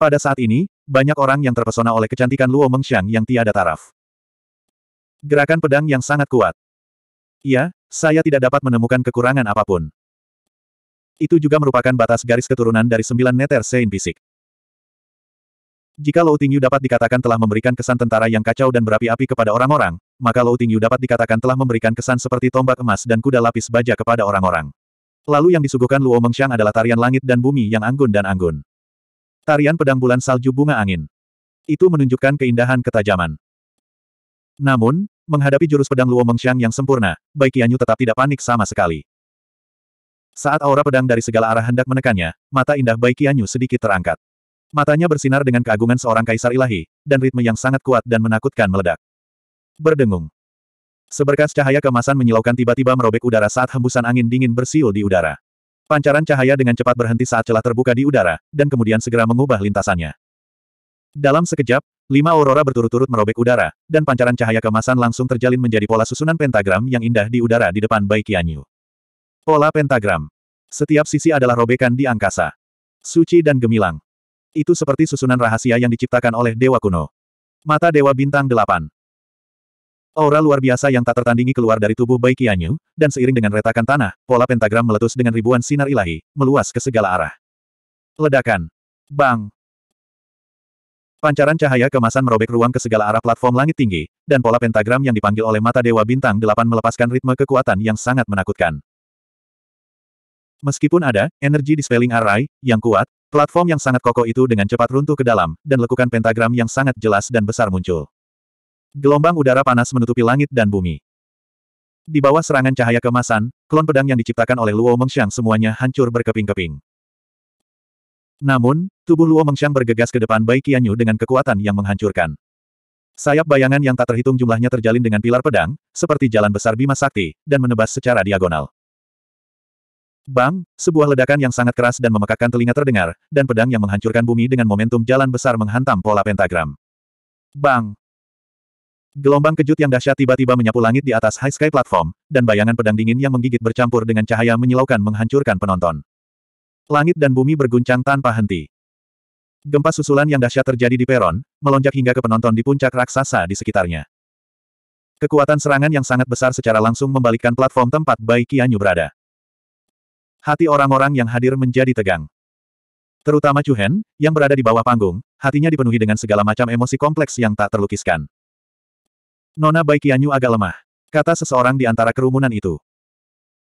Pada saat ini, banyak orang yang terpesona oleh kecantikan Luo Mengxiang yang tiada taraf. Gerakan pedang yang sangat kuat. Ia, saya tidak dapat menemukan kekurangan apapun. Itu juga merupakan batas garis keturunan dari sembilan neter Sein fisik. Jika Lou Tingyu dapat dikatakan telah memberikan kesan tentara yang kacau dan berapi-api kepada orang-orang, maka Lou Tingyu dapat dikatakan telah memberikan kesan seperti tombak emas dan kuda lapis baja kepada orang-orang. Lalu yang disuguhkan Luo Mengxiang adalah tarian langit dan bumi yang anggun dan anggun. Tarian pedang bulan salju bunga angin. Itu menunjukkan keindahan ketajaman. Namun, Menghadapi jurus pedang Luo Mengxiang yang sempurna, Bai Qianyu tetap tidak panik sama sekali. Saat aura pedang dari segala arah hendak menekannya, mata indah Bai Qianyu sedikit terangkat. Matanya bersinar dengan keagungan seorang kaisar ilahi, dan ritme yang sangat kuat dan menakutkan meledak. Berdengung. Seberkas cahaya kemasan menyilaukan tiba-tiba merobek udara saat hembusan angin dingin bersiul di udara. Pancaran cahaya dengan cepat berhenti saat celah terbuka di udara, dan kemudian segera mengubah lintasannya. Dalam sekejap, Lima aurora berturut-turut merobek udara, dan pancaran cahaya kemasan langsung terjalin menjadi pola susunan pentagram yang indah di udara di depan Bai Qianyu. Pola pentagram. Setiap sisi adalah robekan di angkasa. Suci dan gemilang. Itu seperti susunan rahasia yang diciptakan oleh Dewa Kuno. Mata Dewa Bintang Delapan. Aura luar biasa yang tak tertandingi keluar dari tubuh Bai Qianyu, dan seiring dengan retakan tanah, pola pentagram meletus dengan ribuan sinar ilahi, meluas ke segala arah. Ledakan. Bang! Pancaran cahaya kemasan merobek ruang ke segala arah platform langit tinggi, dan pola pentagram yang dipanggil oleh mata Dewa Bintang Delapan melepaskan ritme kekuatan yang sangat menakutkan. Meskipun ada energi dispelling array yang kuat, platform yang sangat kokoh itu dengan cepat runtuh ke dalam, dan lekukan pentagram yang sangat jelas dan besar muncul. Gelombang udara panas menutupi langit dan bumi. Di bawah serangan cahaya kemasan, klon pedang yang diciptakan oleh Luo Mengxiang semuanya hancur berkeping-keping. Namun, tubuh Luo Mengxiang bergegas ke depan Bai Qianyu dengan kekuatan yang menghancurkan. Sayap bayangan yang tak terhitung jumlahnya terjalin dengan pilar pedang, seperti jalan besar Bima Sakti, dan menebas secara diagonal. Bang, sebuah ledakan yang sangat keras dan memekakkan telinga terdengar, dan pedang yang menghancurkan bumi dengan momentum jalan besar menghantam pola pentagram. Bang! Gelombang kejut yang dahsyat tiba-tiba menyapu langit di atas high sky platform, dan bayangan pedang dingin yang menggigit bercampur dengan cahaya menyilaukan menghancurkan penonton. Langit dan bumi berguncang tanpa henti. Gempa susulan yang dahsyat terjadi di peron, melonjak hingga ke penonton di puncak raksasa di sekitarnya. Kekuatan serangan yang sangat besar secara langsung membalikkan platform tempat Bai Qianyu berada. Hati orang-orang yang hadir menjadi tegang. Terutama Chu Hen, yang berada di bawah panggung, hatinya dipenuhi dengan segala macam emosi kompleks yang tak terlukiskan. Nona Bai Qianyu agak lemah. Kata seseorang di antara kerumunan itu.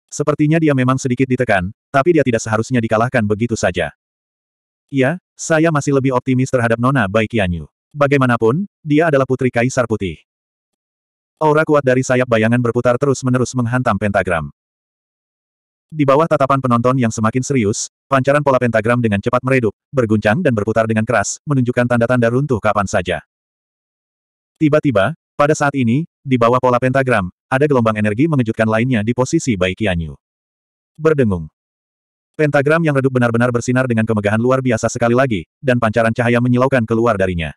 Sepertinya dia memang sedikit ditekan, tapi dia tidak seharusnya dikalahkan begitu saja. Ya, saya masih lebih optimis terhadap Nona Bai Qianyu. Bagaimanapun, dia adalah putri Kaisar Putih. Aura kuat dari sayap bayangan berputar terus-menerus menghantam pentagram. Di bawah tatapan penonton yang semakin serius, pancaran pola pentagram dengan cepat meredup, berguncang dan berputar dengan keras, menunjukkan tanda-tanda runtuh kapan saja. Tiba-tiba, pada saat ini, di bawah pola pentagram, ada gelombang energi mengejutkan lainnya di posisi Bai Qianyu. Berdengung. Pentagram yang redup benar-benar bersinar dengan kemegahan luar biasa sekali lagi, dan pancaran cahaya menyilaukan keluar darinya.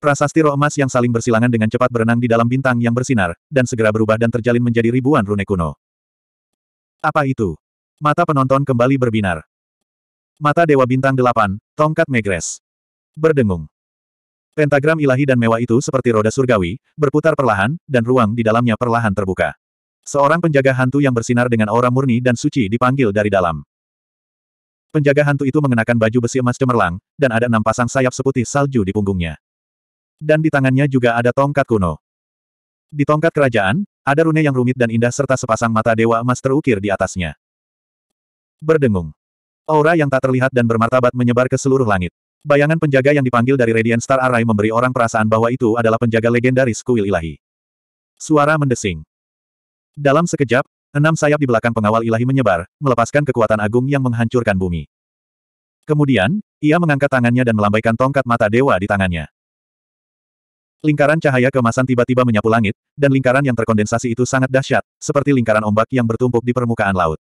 Prasasti roh emas yang saling bersilangan dengan cepat berenang di dalam bintang yang bersinar, dan segera berubah dan terjalin menjadi ribuan rune kuno. Apa itu? Mata penonton kembali berbinar. Mata Dewa Bintang Delapan, Tongkat Megres. Berdengung. Pentagram ilahi dan mewah itu seperti roda surgawi, berputar perlahan, dan ruang di dalamnya perlahan terbuka. Seorang penjaga hantu yang bersinar dengan aura murni dan suci dipanggil dari dalam. Penjaga hantu itu mengenakan baju besi emas cemerlang, dan ada enam pasang sayap seputih salju di punggungnya. Dan di tangannya juga ada tongkat kuno. Di tongkat kerajaan, ada rune yang rumit dan indah serta sepasang mata dewa emas terukir di atasnya. Berdengung. Aura yang tak terlihat dan bermartabat menyebar ke seluruh langit. Bayangan penjaga yang dipanggil dari Radiant Star Array memberi orang perasaan bahwa itu adalah penjaga legendaris kuil ilahi. Suara mendesing. Dalam sekejap, enam sayap di belakang pengawal ilahi menyebar, melepaskan kekuatan agung yang menghancurkan bumi. Kemudian, ia mengangkat tangannya dan melambaikan tongkat mata dewa di tangannya. Lingkaran cahaya kemasan tiba-tiba menyapu langit, dan lingkaran yang terkondensasi itu sangat dahsyat, seperti lingkaran ombak yang bertumpuk di permukaan laut.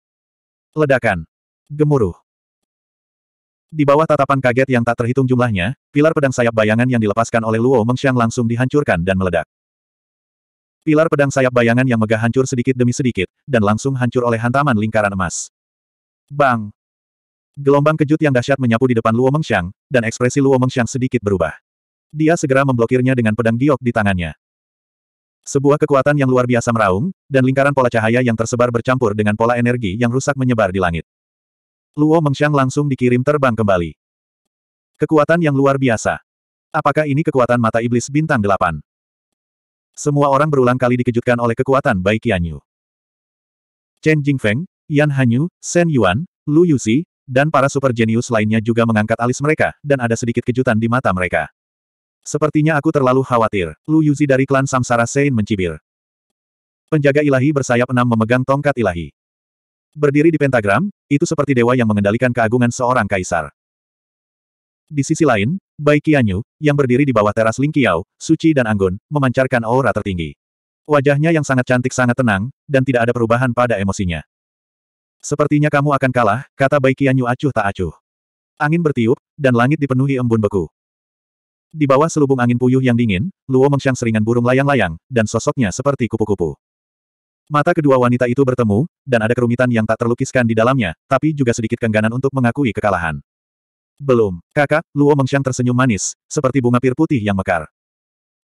Ledakan. Gemuruh. Di bawah tatapan kaget yang tak terhitung jumlahnya, pilar pedang sayap bayangan yang dilepaskan oleh Luo Mengxiang langsung dihancurkan dan meledak. Pilar pedang sayap bayangan yang megah hancur sedikit demi sedikit, dan langsung hancur oleh hantaman lingkaran emas. Bang! Gelombang kejut yang dahsyat menyapu di depan Luo Mengxiang, dan ekspresi Luo Mengxiang sedikit berubah. Dia segera memblokirnya dengan pedang giok di tangannya. Sebuah kekuatan yang luar biasa meraung, dan lingkaran pola cahaya yang tersebar bercampur dengan pola energi yang rusak menyebar di langit. Luo Mengxiang langsung dikirim terbang kembali. Kekuatan yang luar biasa. Apakah ini kekuatan mata iblis bintang delapan? Semua orang berulang kali dikejutkan oleh kekuatan Bai Qianyu. Chen Jingfeng, Yan Hanyu, Shen Yuan, Lu Yuxi, dan para super jenius lainnya juga mengangkat alis mereka, dan ada sedikit kejutan di mata mereka. Sepertinya aku terlalu khawatir, Lu Yuzi dari klan Samsara Sein mencibir. Penjaga ilahi bersayap enam memegang tongkat ilahi. Berdiri di pentagram, itu seperti dewa yang mengendalikan keagungan seorang kaisar. Di sisi lain, Bai Qianyu, yang berdiri di bawah teras Lingqiao, suci dan anggun, memancarkan aura tertinggi. Wajahnya yang sangat cantik sangat tenang, dan tidak ada perubahan pada emosinya. Sepertinya kamu akan kalah, kata Bai Qianyu acuh tak acuh. Angin bertiup, dan langit dipenuhi embun beku. Di bawah selubung angin puyuh yang dingin, Luo Mengxiang seringan burung layang-layang, dan sosoknya seperti kupu-kupu. Mata kedua wanita itu bertemu, dan ada kerumitan yang tak terlukiskan di dalamnya, tapi juga sedikit kengganan untuk mengakui kekalahan. Belum, kakak, Luo Mengxiang tersenyum manis, seperti bunga pir putih yang mekar.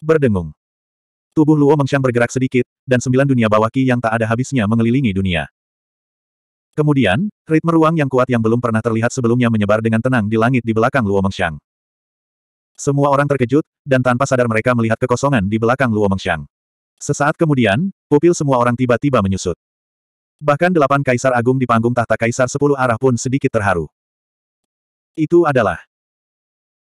Berdengung. Tubuh Luo Mengxiang bergerak sedikit, dan sembilan dunia bawah ki yang tak ada habisnya mengelilingi dunia. Kemudian, ritme ruang yang kuat yang belum pernah terlihat sebelumnya menyebar dengan tenang di langit di belakang Luo Mengxiang. Semua orang terkejut, dan tanpa sadar mereka melihat kekosongan di belakang Luo Mengxiang. Sesaat kemudian, pupil semua orang tiba-tiba menyusut. Bahkan delapan kaisar agung di panggung tahta kaisar sepuluh arah pun sedikit terharu. Itu adalah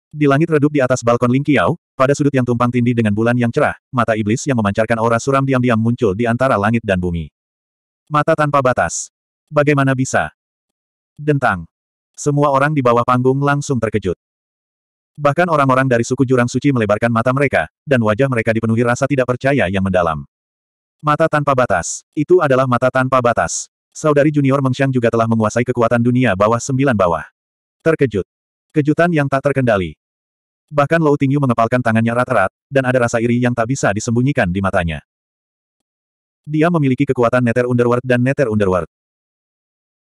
di langit redup di atas balkon Lingqiao, pada sudut yang tumpang tindih dengan bulan yang cerah, mata iblis yang memancarkan aura suram diam-diam muncul di antara langit dan bumi. Mata tanpa batas. Bagaimana bisa? Dentang. Semua orang di bawah panggung langsung terkejut. Bahkan orang-orang dari suku Jurang Suci melebarkan mata mereka, dan wajah mereka dipenuhi rasa tidak percaya yang mendalam. Mata tanpa batas. Itu adalah mata tanpa batas. Saudari junior Mengxiang juga telah menguasai kekuatan dunia bawah sembilan bawah. Terkejut. Kejutan yang tak terkendali. Bahkan Lou Tingyu mengepalkan tangannya rat-rat, dan ada rasa iri yang tak bisa disembunyikan di matanya. Dia memiliki kekuatan Nether Underworld dan Nether Underworld.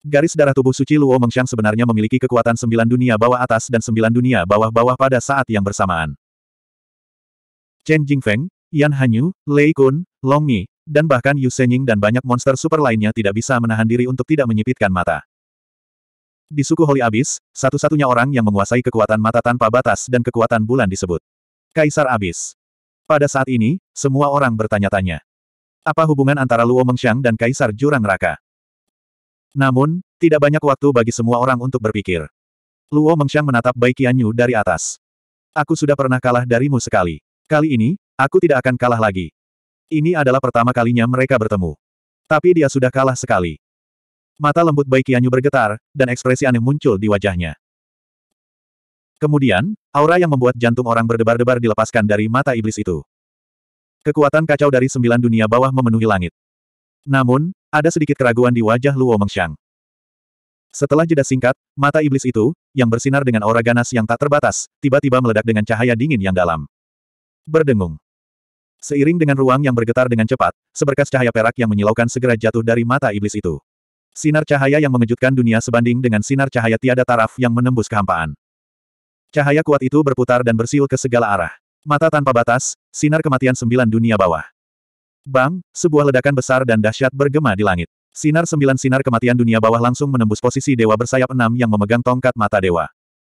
Garis darah tubuh suci Luo Mengxiang sebenarnya memiliki kekuatan sembilan dunia bawah atas dan sembilan dunia bawah-bawah pada saat yang bersamaan. Chen Jingfeng, Yan Hanyu, Lei Kun, Long Mi, dan bahkan Yu Senying dan banyak monster super lainnya tidak bisa menahan diri untuk tidak menyipitkan mata. Di suku Holy Abyss, satu-satunya orang yang menguasai kekuatan mata tanpa batas dan kekuatan bulan disebut Kaisar Abyss. Pada saat ini, semua orang bertanya-tanya. Apa hubungan antara Luo Mengxiang dan Kaisar Jurang Raka? Namun, tidak banyak waktu bagi semua orang untuk berpikir. Luo Mengxiang menatap Bai Qianyu dari atas. Aku sudah pernah kalah darimu sekali. Kali ini, aku tidak akan kalah lagi. Ini adalah pertama kalinya mereka bertemu. Tapi dia sudah kalah sekali. Mata lembut Bai Qianyu bergetar, dan ekspresi aneh muncul di wajahnya. Kemudian, aura yang membuat jantung orang berdebar-debar dilepaskan dari mata iblis itu. Kekuatan kacau dari sembilan dunia bawah memenuhi langit. Namun, ada sedikit keraguan di wajah Luo Mengxiang. Setelah jeda singkat, mata iblis itu, yang bersinar dengan aura ganas yang tak terbatas, tiba-tiba meledak dengan cahaya dingin yang dalam. Berdengung. Seiring dengan ruang yang bergetar dengan cepat, seberkas cahaya perak yang menyilaukan segera jatuh dari mata iblis itu. Sinar cahaya yang mengejutkan dunia sebanding dengan sinar cahaya tiada taraf yang menembus kehampaan. Cahaya kuat itu berputar dan bersiul ke segala arah. Mata tanpa batas, sinar kematian sembilan dunia bawah. Bang, sebuah ledakan besar dan dahsyat bergema di langit. Sinar sembilan sinar kematian dunia bawah langsung menembus posisi dewa bersayap enam yang memegang tongkat mata dewa.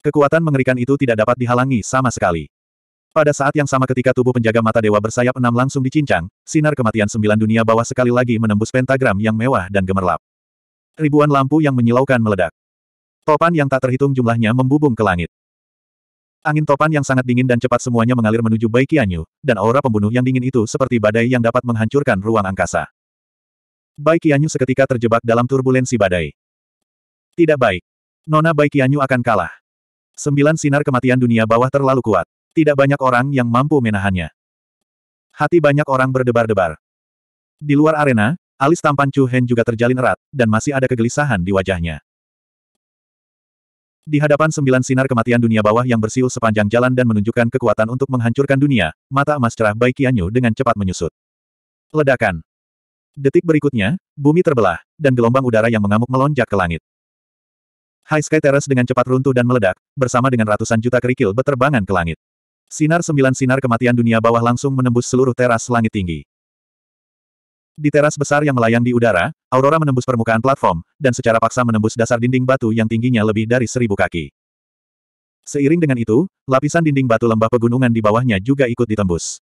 Kekuatan mengerikan itu tidak dapat dihalangi sama sekali. Pada saat yang sama ketika tubuh penjaga mata dewa bersayap enam langsung dicincang, sinar kematian sembilan dunia bawah sekali lagi menembus pentagram yang mewah dan gemerlap. Ribuan lampu yang menyilaukan meledak. Topan yang tak terhitung jumlahnya membubung ke langit. Angin topan yang sangat dingin dan cepat semuanya mengalir menuju Bai Qianyu, dan aura pembunuh yang dingin itu seperti badai yang dapat menghancurkan ruang angkasa. Bai Qianyu seketika terjebak dalam turbulensi badai. Tidak baik. Nona Bai Qianyu akan kalah. Sembilan sinar kematian dunia bawah terlalu kuat. Tidak banyak orang yang mampu menahannya. Hati banyak orang berdebar-debar. Di luar arena, alis tampan Chu Hen juga terjalin erat, dan masih ada kegelisahan di wajahnya. Di hadapan sembilan sinar kematian dunia bawah yang bersiul sepanjang jalan dan menunjukkan kekuatan untuk menghancurkan dunia, mata emas cerah Bai Qianyu dengan cepat menyusut. Ledakan. Detik berikutnya, bumi terbelah, dan gelombang udara yang mengamuk melonjak ke langit. High Sky Terrace dengan cepat runtuh dan meledak, bersama dengan ratusan juta kerikil beterbangan ke langit. Sinar sembilan sinar kematian dunia bawah langsung menembus seluruh teras langit tinggi. Di teras besar yang melayang di udara, Aurora menembus permukaan platform, dan secara paksa menembus dasar dinding batu yang tingginya lebih dari seribu kaki. Seiring dengan itu, lapisan dinding batu lembah pegunungan di bawahnya juga ikut ditembus.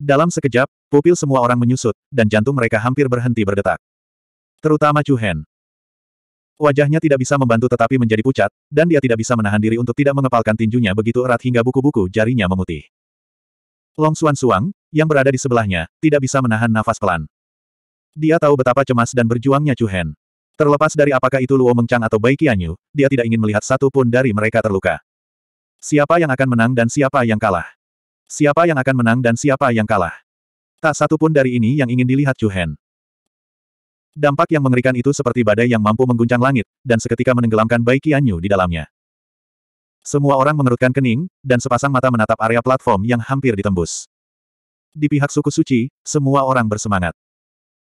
Dalam sekejap, pupil semua orang menyusut, dan jantung mereka hampir berhenti berdetak. Terutama Chu Hen. Wajahnya tidak bisa membantu tetapi menjadi pucat, dan dia tidak bisa menahan diri untuk tidak mengepalkan tinjunya begitu erat hingga buku-buku jarinya memutih. Long Suan Suang, yang berada di sebelahnya, tidak bisa menahan nafas pelan. Dia tahu betapa cemas dan berjuangnya Chu Hen. Terlepas dari apakah itu Luo Mengchang atau Bai Qianyu, dia tidak ingin melihat satu pun dari mereka terluka. Siapa yang akan menang dan siapa yang kalah? Siapa yang akan menang dan siapa yang kalah? Tak satu pun dari ini yang ingin dilihat Chu Hen. Dampak yang mengerikan itu seperti badai yang mampu mengguncang langit, dan seketika menenggelamkan Bai Qianyu di dalamnya. Semua orang mengerutkan kening, dan sepasang mata menatap area platform yang hampir ditembus. Di pihak suku suci, semua orang bersemangat.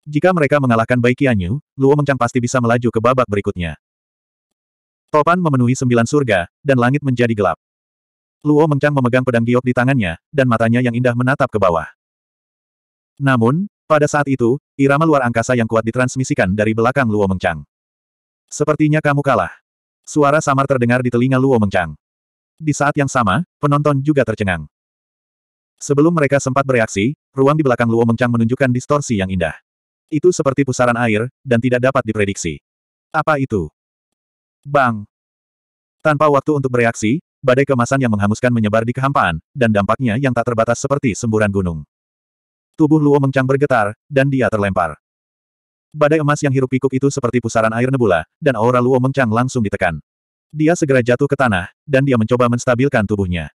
Jika mereka mengalahkan Bai Qianyu, Luo Mengcang pasti bisa melaju ke babak berikutnya. Topan memenuhi sembilan surga, dan langit menjadi gelap. Luo Mengcang memegang pedang giok di tangannya, dan matanya yang indah menatap ke bawah. Namun, pada saat itu, irama luar angkasa yang kuat ditransmisikan dari belakang Luo Mengcang. Sepertinya kamu kalah. Suara samar terdengar di telinga Luo Mengcang. Di saat yang sama, penonton juga tercengang. Sebelum mereka sempat bereaksi, ruang di belakang Luo Mengchang menunjukkan distorsi yang indah. Itu seperti pusaran air, dan tidak dapat diprediksi. Apa itu? Bang! Tanpa waktu untuk bereaksi, badai kemasan yang menghanguskan menyebar di kehampaan, dan dampaknya yang tak terbatas seperti semburan gunung. Tubuh Luo Mengchang bergetar, dan dia terlempar. Badai emas yang hirup pikuk itu seperti pusaran air nebula, dan aura Luo Mengchang langsung ditekan. Dia segera jatuh ke tanah, dan dia mencoba menstabilkan tubuhnya.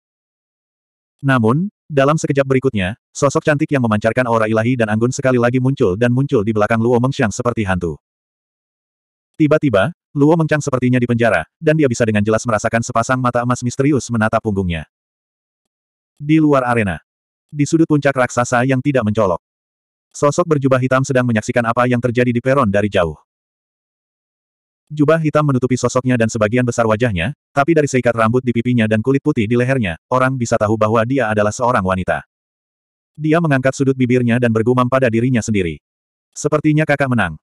Namun, dalam sekejap berikutnya, sosok cantik yang memancarkan aura ilahi dan anggun sekali lagi muncul dan muncul di belakang Luo Mengxiang seperti hantu. Tiba-tiba, Luo Mengxiang sepertinya dipenjara, dan dia bisa dengan jelas merasakan sepasang mata emas misterius menatap punggungnya. Di luar arena. Di sudut puncak raksasa yang tidak mencolok. Sosok berjubah hitam sedang menyaksikan apa yang terjadi di peron dari jauh. Jubah hitam menutupi sosoknya dan sebagian besar wajahnya, tapi dari seikat rambut di pipinya dan kulit putih di lehernya, orang bisa tahu bahwa dia adalah seorang wanita. Dia mengangkat sudut bibirnya dan bergumam pada dirinya sendiri. Sepertinya kakak menang.